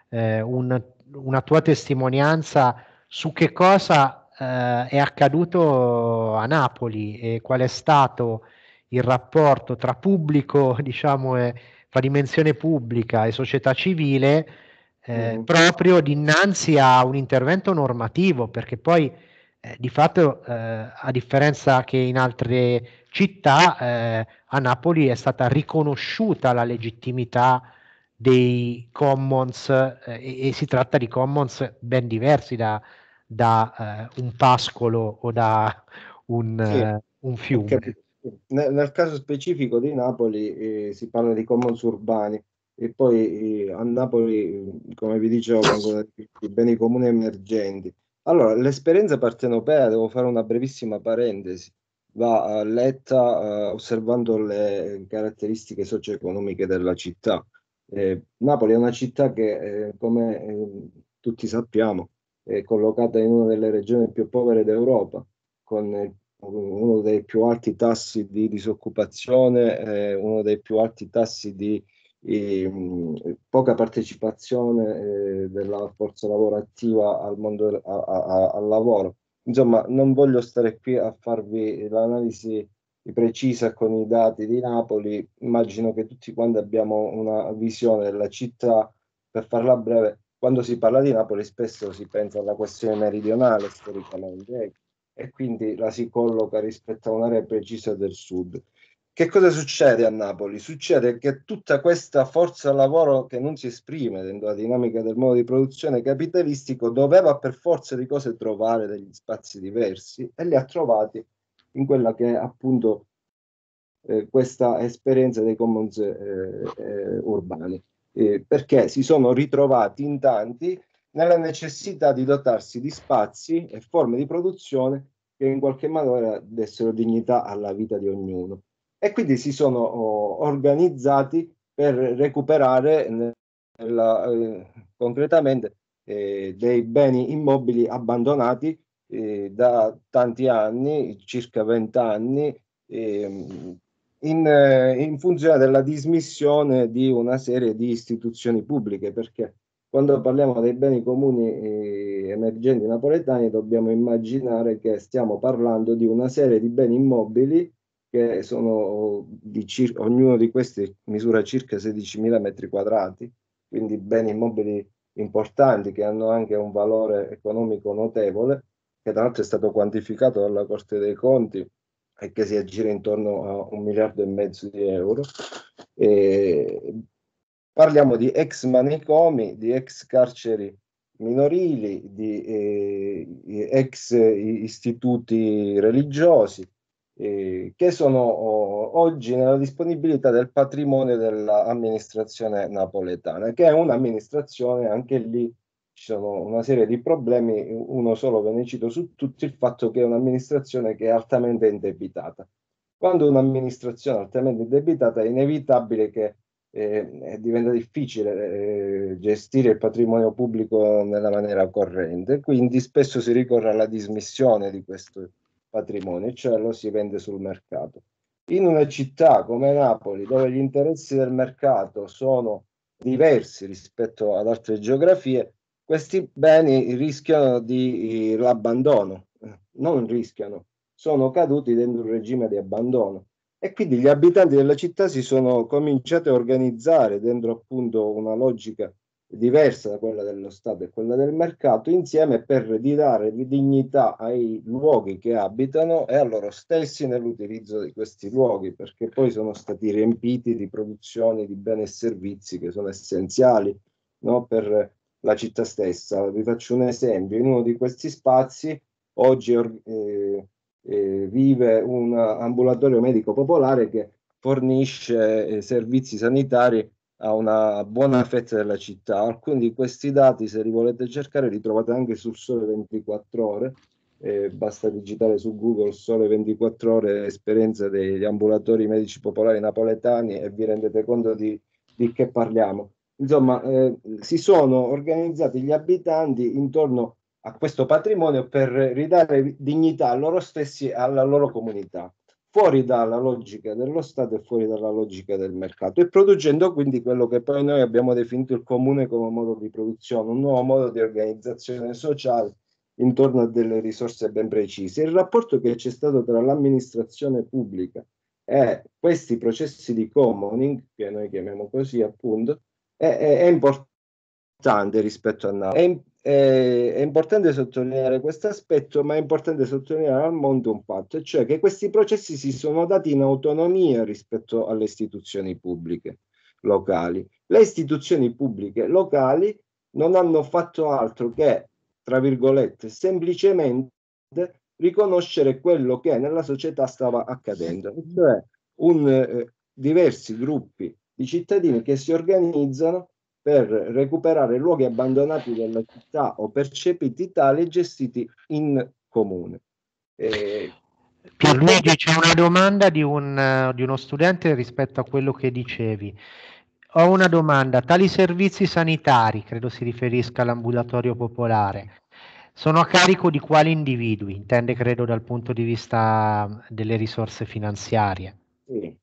eh, un, una tua testimonianza su che cosa eh, è accaduto a Napoli e qual è stato il rapporto tra pubblico, diciamo, e, tra dimensione pubblica e società civile eh, mm. proprio dinanzi a un intervento normativo, perché poi eh, di fatto, eh, a differenza che in altre città, eh, a Napoli è stata riconosciuta la legittimità dei commons eh, e, e, si tratta di commons ben diversi da, da eh, un pascolo o da un, sì, eh, un fiume. nel, nel, caso specifico di Napoli eh, si parla di commons urbani e poi eh, a Napoli, mm, come vi dicevo, vengono i beni comuni emergenti. Allora, l'esperienza partenopea, devo fare una brevissima parentesi, va letta eh, osservando le caratteristiche socio-economiche della città. Eh, Napoli è una città che, come tutti sappiamo, è eh, collocata in una delle regioni più povere d'Europa, con il, eh, uno dei più alti tassi di disoccupazione, eh, uno dei più alti tassi di eh, poca partecipazione eh, della forza lavorativa al mondo a, a, al lavoro. Insomma, non voglio stare qui a farvi l'analisi precisa con i dati di Napoli, immagino che tutti quanti abbiamo una visione della città, per farla breve, quando si parla di Napoli spesso si pensa alla questione meridionale storicamente e quindi la si colloca rispetto a un'area precisa del sud. Che cosa succede a Napoli? Succede che tutta questa forza lavoro che non si esprime dentro la dinamica del modo di produzione capitalistico doveva per forza di cose trovare degli spazi diversi e li ha trovati in quella che è appunto eh, questa esperienza dei commons eh, eh, urbani eh, perché si sono ritrovati in tanti nella necessità di dotarsi di spazi e forme di produzione che in qualche maniera dessero dignità alla vita di ognuno. E quindi si sono oh, organizzati per recuperare nella, eh, concretamente eh, dei beni immobili abbandonati eh, da tanti anni, circa 20 anni, in, eh, in, funzione della dismissione di una serie di istituzioni pubbliche, perché quando parliamo dei beni comuni eh, emergenti napoletani dobbiamo immaginare che stiamo parlando di una serie di beni immobili che sono di circa, ognuno di questi misura circa 16.000 metri quadrati, quindi beni immobili importanti che hanno anche un valore economico notevole, che tra l'altro è stato quantificato dalla Corte dei Conti che si aggira intorno a un miliardo e mezzo di euro. E parliamo di ex manicomi, di ex carceri minorili, di eh, ex istituti religiosi, eh, che sono oh, oggi nella disponibilità del patrimonio dell'amministrazione napoletana, che è un'amministrazione anche lì ci sono una serie di problemi, uno solo ve ne cito su tutti, il fatto che è un'amministrazione che è altamente indebitata. Quando un'amministrazione è altamente indebitata è inevitabile che eh, diventa difficile eh, gestire il patrimonio pubblico nella maniera corrente, quindi spesso si ricorre alla dismissione di questo patrimonio, cioè lo si vende sul mercato. In una città come Napoli, dove gli interessi del mercato sono diversi rispetto ad altre geografie, questi beni rischiano di eh, l'abbandono, eh, non rischiano, sono caduti dentro un regime di abbandono e quindi gli abitanti della città si sono cominciati a organizzare dentro appunto una logica diversa da quella dello Stato e quella del mercato insieme per ridare dignità ai luoghi che abitano e a loro stessi nell'utilizzo di questi luoghi perché poi sono stati riempiti di produzioni di beni e servizi che sono essenziali no? per la città stessa. Vi faccio un esempio, in uno di questi spazi oggi eh, eh, vive un ambulatorio medico popolare che fornisce eh, servizi sanitari a una buona fetta della città. Alcuni di questi dati, se li volete cercare, li trovate anche sul Sole 24 Ore. Eh, basta digitare su Google Sole 24 Ore esperienza degli ambulatori medici popolari napoletani e vi rendete conto di, di che parliamo. Insomma, eh, si sono organizzati gli abitanti intorno a questo patrimonio per ridare dignità a loro stessi e alla loro comunità, fuori dalla logica dello Stato e fuori dalla logica del mercato, e producendo quindi quello che poi noi abbiamo definito il comune come modo di produzione, un nuovo modo di organizzazione sociale intorno a delle risorse ben precise. Il rapporto che c'è stato tra l'amministrazione pubblica e questi processi di commoning, che noi chiamiamo così appunto, è, è importante rispetto a Napoli. È, è, è importante sottolineare questo aspetto, ma è importante sottolineare al mondo un fatto, e cioè che questi processi si sono dati in autonomia rispetto alle istituzioni pubbliche locali. Le istituzioni pubbliche locali non hanno fatto altro che, tra virgolette, semplicemente riconoscere quello che nella società stava accadendo, cioè un, eh, diversi gruppi i cittadini che si organizzano per recuperare luoghi abbandonati della città o percepiti tali e gestiti in comune. Eh, Pierluigi, c'è una domanda di, un, di uno studente rispetto a quello che dicevi. Ho una domanda, tali servizi sanitari, credo si riferisca all'ambulatorio popolare, sono a carico di quali individui? Intende, credo, dal punto di vista delle risorse finanziarie. Sì.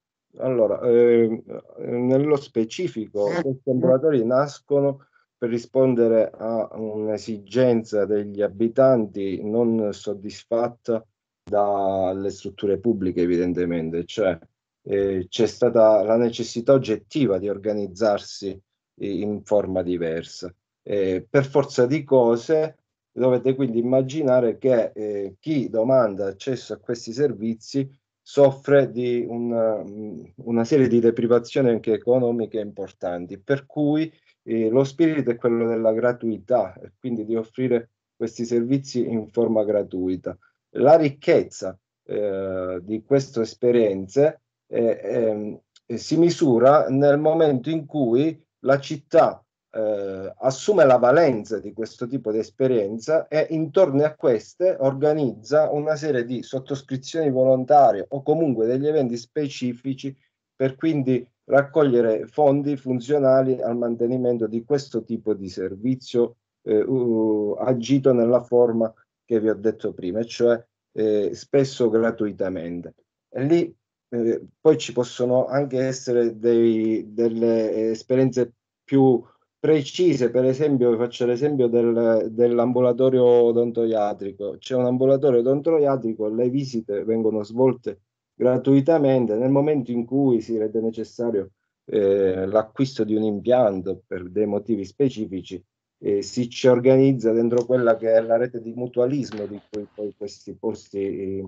Allora, eh, nello specifico, questi ambulatori nascono per rispondere a un'esigenza degli abitanti non soddisfatta dalle strutture pubbliche, evidentemente, cioè eh, c'è stata la necessità oggettiva di organizzarsi in forma diversa. Eh, per forza di cose dovete quindi immaginare che eh, chi domanda accesso a questi servizi soffre di una, mm, una serie di deprivazioni anche economiche importanti, per cui eh, lo spirito è quello della gratuità e quindi di offrire questi servizi in forma gratuita. La ricchezza eh, di queste esperienze eh, ehm, si misura nel momento in cui la città eh, assume la valenza di questo tipo di esperienza e intorno a queste organizza una serie di sottoscrizioni volontarie o comunque degli eventi specifici per quindi raccogliere fondi funzionali al mantenimento di questo tipo di servizio eh, uh, agito nella forma che vi ho detto prima, cioè eh, spesso gratuitamente. E lì eh, poi ci possono anche essere dei, delle esperienze più precise, per esempio, faccio l'esempio del, dell'ambulatorio odontoiatrico. C'è un ambulatorio odontoiatrico, le visite vengono svolte gratuitamente nel momento in cui si rende necessario eh, l'acquisto di un impianto per dei motivi specifici. Eh, si ci organizza dentro quella che è la rete di mutualismo di cui poi questi posti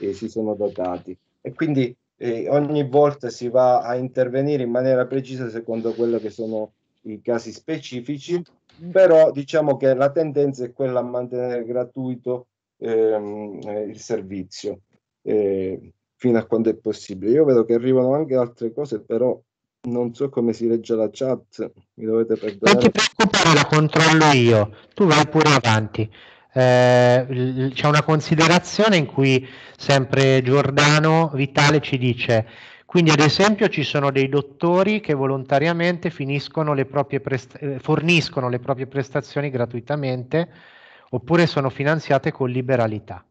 eh, si sono dotati. E quindi eh, ogni volta si va a intervenire in maniera precisa secondo quelle che sono i casi specifici, però diciamo che la tendenza è quella a mantenere gratuito ehm, eh, il servizio eh, fino a quando è possibile. Io vedo che arrivano anche altre cose, però non so come si legge la chat, mi dovete perdonare. Non ti preoccupare, la controllo io, tu vai pure avanti. Eh, c'è una considerazione in cui sempre Giordano Vitale ci dice quindi ad esempio ci sono dei dottori che volontariamente le presta- eh, forniscono le proprie prestazioni gratuitamente oppure sono finanziate con liberalità.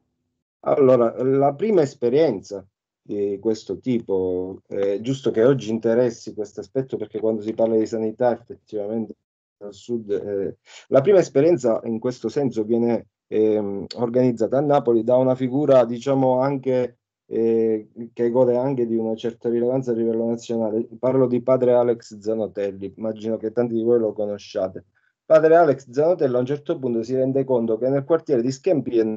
Allora, la prima esperienza di questo tipo, è giusto che oggi interessi questo aspetto perché quando si parla di sanità effettivamente al sud, eh, la prima esperienza in questo senso viene eh, organizzata a Napoli da una figura diciamo anche eh, che gode anche di una certa rilevanza a livello nazionale. Parlo di padre Alex Zanotelli, immagino che tanti di voi lo conosciate. Padre Alex Zanotelli a un certo punto si rende conto che nel quartiere di Scampi è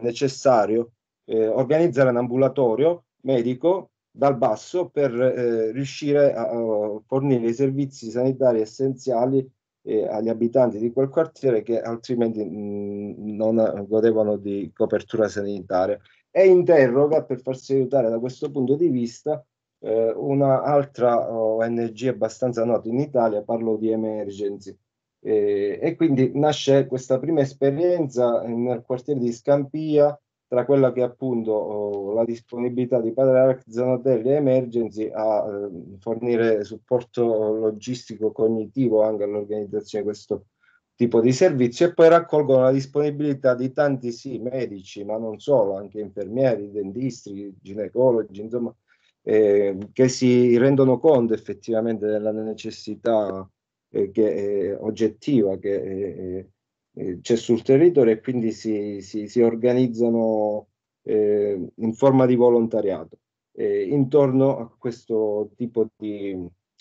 necessario eh, organizzare un ambulatorio medico dal basso per eh, riuscire a, a, fornire i servizi sanitari essenziali eh, agli abitanti di quel quartiere che altrimenti mh, mm, non godevano di copertura sanitaria e interroga per farsi aiutare da questo punto di vista eh, un'altra eh, ONG abbastanza nota in Italia, parlo di Emergency. Eh, e quindi nasce questa prima esperienza nel quartiere di Scampia tra quella che è appunto oh, la disponibilità di Padre Arzanotelli e Emergency a eh, fornire supporto logistico cognitivo anche all'organizzazione di questo tipo di servizio e poi raccolgono la disponibilità di tanti sì, medici, ma non solo, anche infermieri, dentisti, ginecologi, insomma, eh, che si rendono conto effettivamente della necessità eh, che è eh, oggettiva che eh, eh, eh, c'è sul territorio e quindi si, si, si organizzano in forma di volontariato eh, intorno a questo tipo di,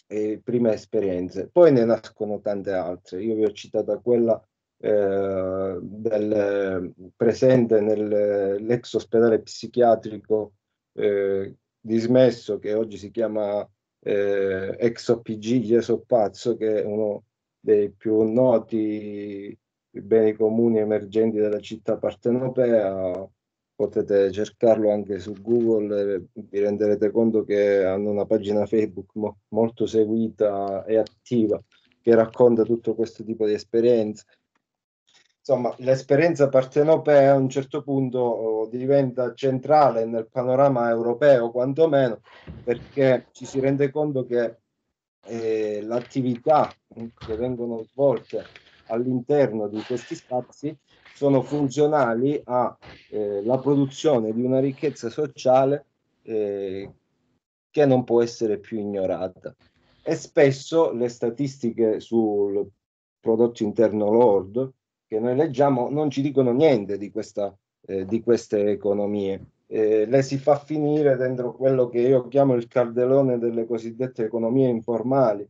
eh, prime esperienze. Poi ne nascono tante altre. Io vi ho citato quella eh, del, presente nell'ex ospedale psichiatrico eh, dismesso che oggi si chiama eh, ex OPG Gesù Pazzo, che è uno dei più noti beni comuni emergenti della città partenopea potete cercarlo anche su Google e vi renderete conto che hanno una pagina Facebook mo- molto seguita e attiva che racconta tutto questo tipo di esperienze. Insomma, l'esperienza partenopea a un certo punto oh, diventa centrale nel panorama europeo, quantomeno, perché ci si rende conto che eh, l'attività che vengono svolte all'interno di questi spazi sono funzionali alla eh, produzione di una ricchezza sociale eh, che non può essere più ignorata. E spesso le statistiche sul prodotto interno lordo che noi leggiamo non ci dicono niente di, questa, eh, di queste economie. Eh, le si fa finire dentro quello che io chiamo il cardellone delle cosiddette economie informali,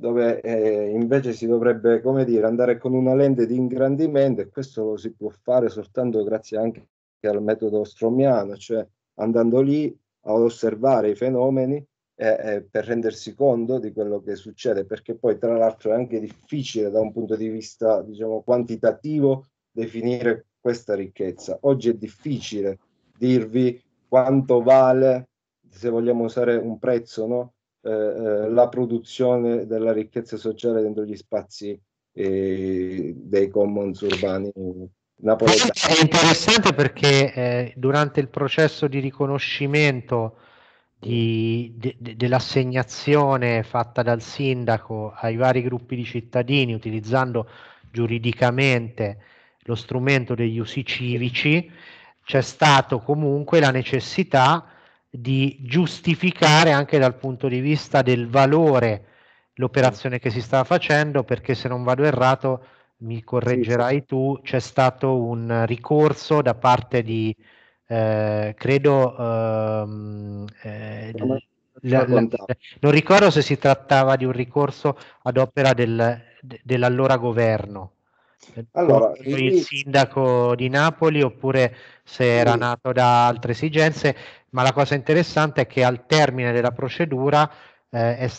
dove eh, invece si dovrebbe come dire, andare con una lente di ingrandimento e questo lo si può fare soltanto grazie anche al metodo stromiano, cioè andando lì ad osservare i fenomeni eh, eh, per rendersi conto di quello che succede, perché poi tra l'altro è anche difficile da un punto di vista diciamo, quantitativo definire questa ricchezza. Oggi è difficile dirvi quanto vale, se vogliamo usare un prezzo, no? Eh, eh, la produzione della ricchezza sociale dentro gli spazi eh, dei commons urbani napoletani. È interessante perché eh, durante il processo di riconoscimento di, de, de, dell'assegnazione fatta dal sindaco ai vari gruppi di cittadini utilizzando giuridicamente lo strumento degli usi civici, c'è stato comunque la necessità di giustificare anche dal punto di vista del valore l'operazione che si stava facendo, perché se non vado errato, mi correggerai sì, sì. tu, c'è stato un ricorso da parte di, eh, credo, ehm, eh, non, la, la, non ricordo se si trattava di un ricorso ad opera del, dell'allora governo eh, allora, il lì... sindaco di Napoli oppure se era nato da altre esigenze, ma la cosa interessante è che al termine della procedura eh, è,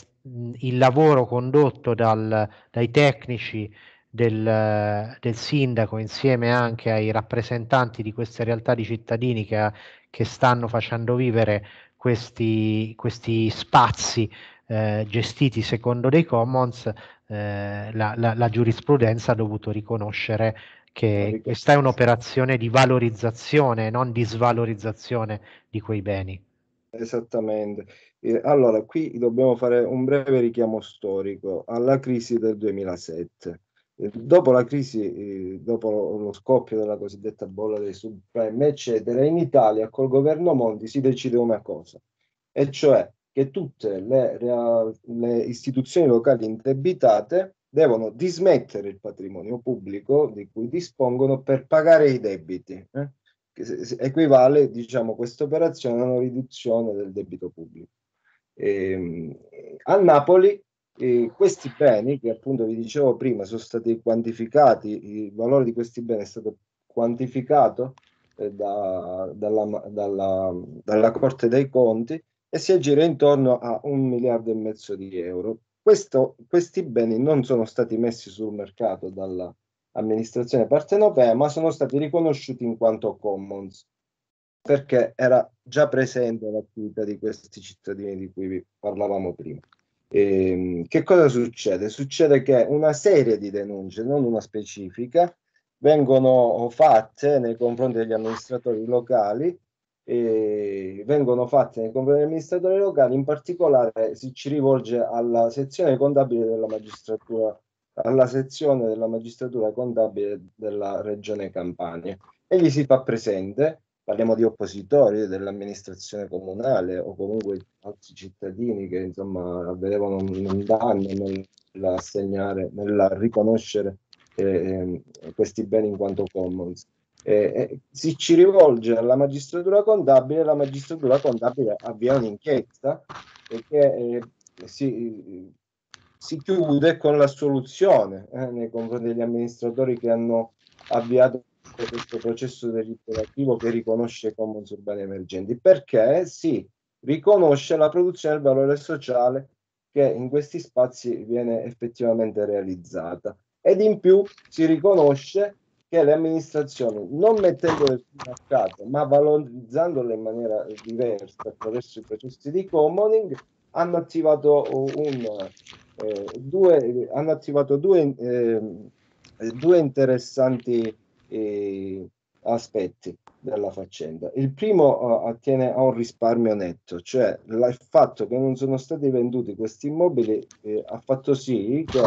il lavoro condotto dal, dai tecnici del, del, sindaco insieme anche ai rappresentanti di queste realtà di cittadini che, che stanno facendo vivere questi, questi spazi eh, gestiti secondo dei commons, eh, la, la, la, giurisprudenza ha dovuto riconoscere che questa è un'operazione di valorizzazione, non di svalorizzazione di quei beni. Esattamente. allora, qui dobbiamo fare un breve richiamo storico alla crisi del 2007. Dopo la crisi, eh, dopo lo scoppio della cosiddetta bolla dei subprime, eccetera, in Italia col governo Monti si decide una cosa, e cioè che tutte le, le istituzioni locali indebitate devono dismettere il patrimonio pubblico di cui dispongono per pagare i debiti. Eh? Che equivale, diciamo, questa operazione a una riduzione del debito pubblico. E, ehm, a Napoli eh, questi beni, che appunto vi dicevo prima, sono stati quantificati, il valore di questi beni è stato quantificato eh, da, dalla, dalla, dalla Corte dei Conti e si aggira intorno a un miliardo e mezzo di euro. Questo, questi beni non sono stati messi sul mercato dall'amministrazione partenopea, ma sono stati riconosciuti in quanto commons, perché era già presente l'attività di questi cittadini di cui vi parlavamo prima. E, ehm, che cosa succede? Succede che una serie di denunce, non una specifica, vengono fatte nei confronti degli amministratori locali eh, vengono fatte nel compito degli amministratori locali, in particolare si ci rivolge alla sezione contabile della magistratura, alla sezione della magistratura contabile della regione Campania. Egli si fa presente, parliamo di oppositori dell'amministrazione comunale o comunque altri cittadini che insomma vedevano un danno nell'assegnare, nella riconoscere eh, questi beni in quanto commons eh, eh, si ci rivolge alla magistratura contabile, la magistratura contabile avvia un'inchiesta e che eh, si, si, chiude con l'assoluzione eh, nei confronti degli amministratori che hanno avviato questo processo deliberativo che riconosce i commons urbani emergenti perché si riconosce la produzione del valore sociale che in questi spazi viene effettivamente realizzata ed in più si riconosce che le amministrazioni, non mettendole sul mercato, ma valorizzandole in maniera diversa attraverso i processi di commoning, hanno attivato, un, eh, due, hanno attivato due, eh, due interessanti eh, aspetti della faccenda. Il primo eh, attiene a un risparmio netto, cioè il fatto che non sono stati venduti questi immobili eh, ha fatto sì che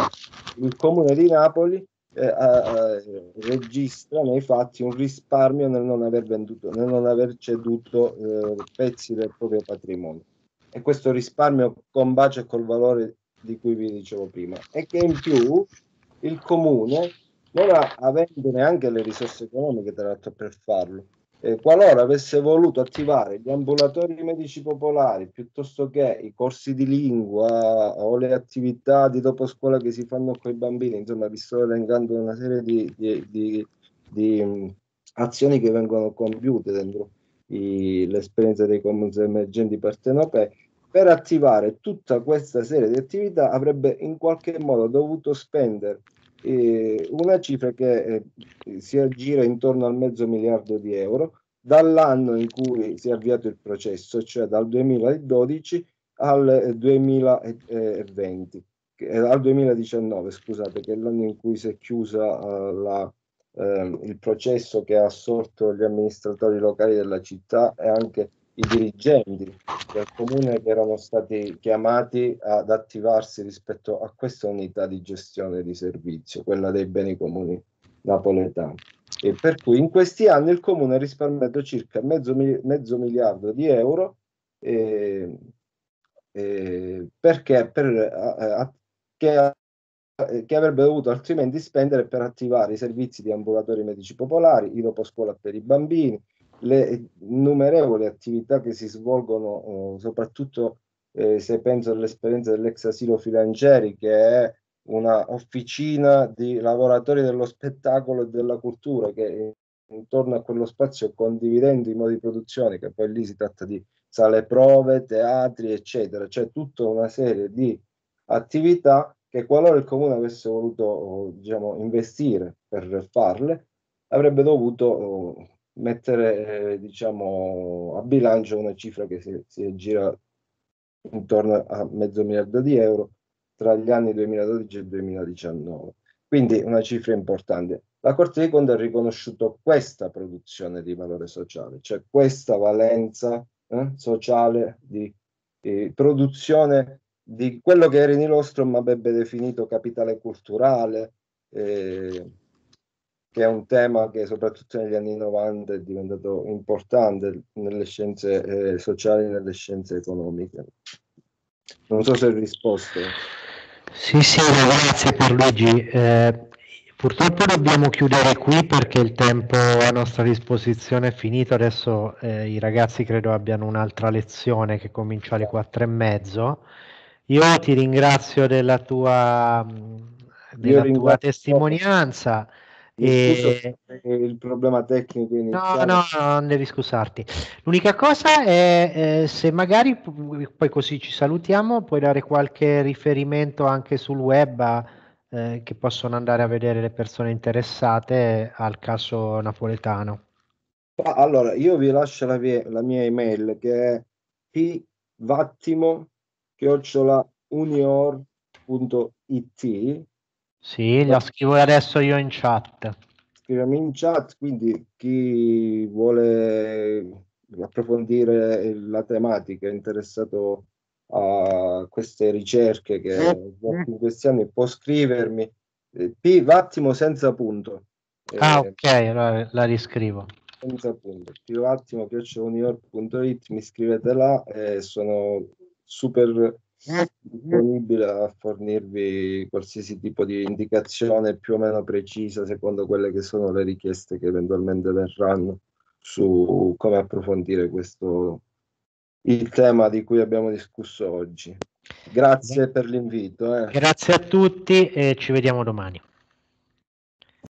il comune di Napoli eh, eh, registra nei fatti un risparmio nel non aver venduto, nel non aver ceduto eh, pezzi del proprio patrimonio. E questo risparmio combacia col valore di cui vi dicevo prima. E che in più il comune non ha, avendo neanche le risorse economiche, tra l'altro, per farlo, eh, qualora avesse voluto attivare gli ambulatori medici popolari piuttosto che i corsi di lingua o le attività di dopo scuola che si fanno con i bambini, insomma, vi sto elencando una serie di, di, di, di mm, azioni che vengono compiute dentro i, l'esperienza dei comuni emergenti partenopei. Per attivare tutta questa serie di attività avrebbe in qualche modo dovuto spendere eh, una cifra che eh, si aggira intorno al mezzo miliardo di euro dall'anno in cui si è avviato il processo, cioè dal 2012 al 2020, eh, eh, al 2019, scusate, che è l'anno in cui si è chiusa uh, la, uh, il processo che ha assorto gli amministratori locali della città e anche i dirigenti del comune che erano stati chiamati ad attivarsi rispetto a questa unità di gestione di servizio, quella dei beni comuni napoletani. E per cui in questi anni il comune ha risparmiato circa mezzo, mezzo miliardo di euro eh, eh, perché per, eh, eh che, eh, che, avrebbe dovuto altrimenti spendere per attivare i servizi di ambulatori medici popolari, i doposcuola per i bambini, le innumerevoli attività che si svolgono, eh, soprattutto eh, se penso all'esperienza dell'ex asilo Filangieri, che è una officina di lavoratori dello spettacolo e della cultura che intorno a quello spazio condividendo i modi di produzione, che poi lì si tratta di sale prove, teatri, eccetera, cioè tutta una serie di attività che qualora il comune avesse voluto oh, diciamo, investire per farle, avrebbe dovuto oh, mettere eh, diciamo, a bilancio una cifra che si, si aggira intorno a mezzo miliardo di euro tra gli anni 2012 e 2019. Quindi una cifra importante. La Corte dei Conti ha riconosciuto questa produzione di valore sociale, cioè questa valenza eh, sociale di eh, produzione di quello che Erin Ilostrom avrebbe definito capitale culturale, eh, che è un tema che soprattutto negli anni 90 è diventato importante nelle scienze eh, sociali e nelle scienze economiche. Non so se hai risposto. Sì, sì, grazie Pierluigi. Eh, purtroppo dobbiamo chiudere qui perché il tempo a nostra disposizione è finito. Adesso eh, i ragazzi credo abbiano un'altra lezione che comincia alle quattro e mezzo. Io ti ringrazio della tua, mm, della tua testimonianza. E... il problema tecnico iniziale. No, no, non devi scusarti. L'unica cosa è eh, se magari poi così ci salutiamo, puoi dare qualche riferimento anche sul web a, eh, che possono andare a vedere le persone interessate al caso napoletano. Ah, allora, io vi lascio la, vie, la mia email che è pvattimo.unior.it sì, la scrivo adesso io in chat. Scriviamo in chat, quindi chi vuole approfondire la tematica, è interessato a queste ricerche che in questi anni può scrivermi. Eh, P Vattimo senza punto. Eh, ah, eh, ok, allora la riscrivo. Senza punto. P Vattimo piaccioneunior.it, mi scrivete là, eh, sono super disponibile a fornirvi qualsiasi tipo di indicazione più o meno precisa secondo quelle che sono le richieste che eventualmente verranno su come approfondire questo il tema di cui abbiamo discusso oggi. Grazie per l'invito. Eh. Grazie a tutti e ci vediamo domani.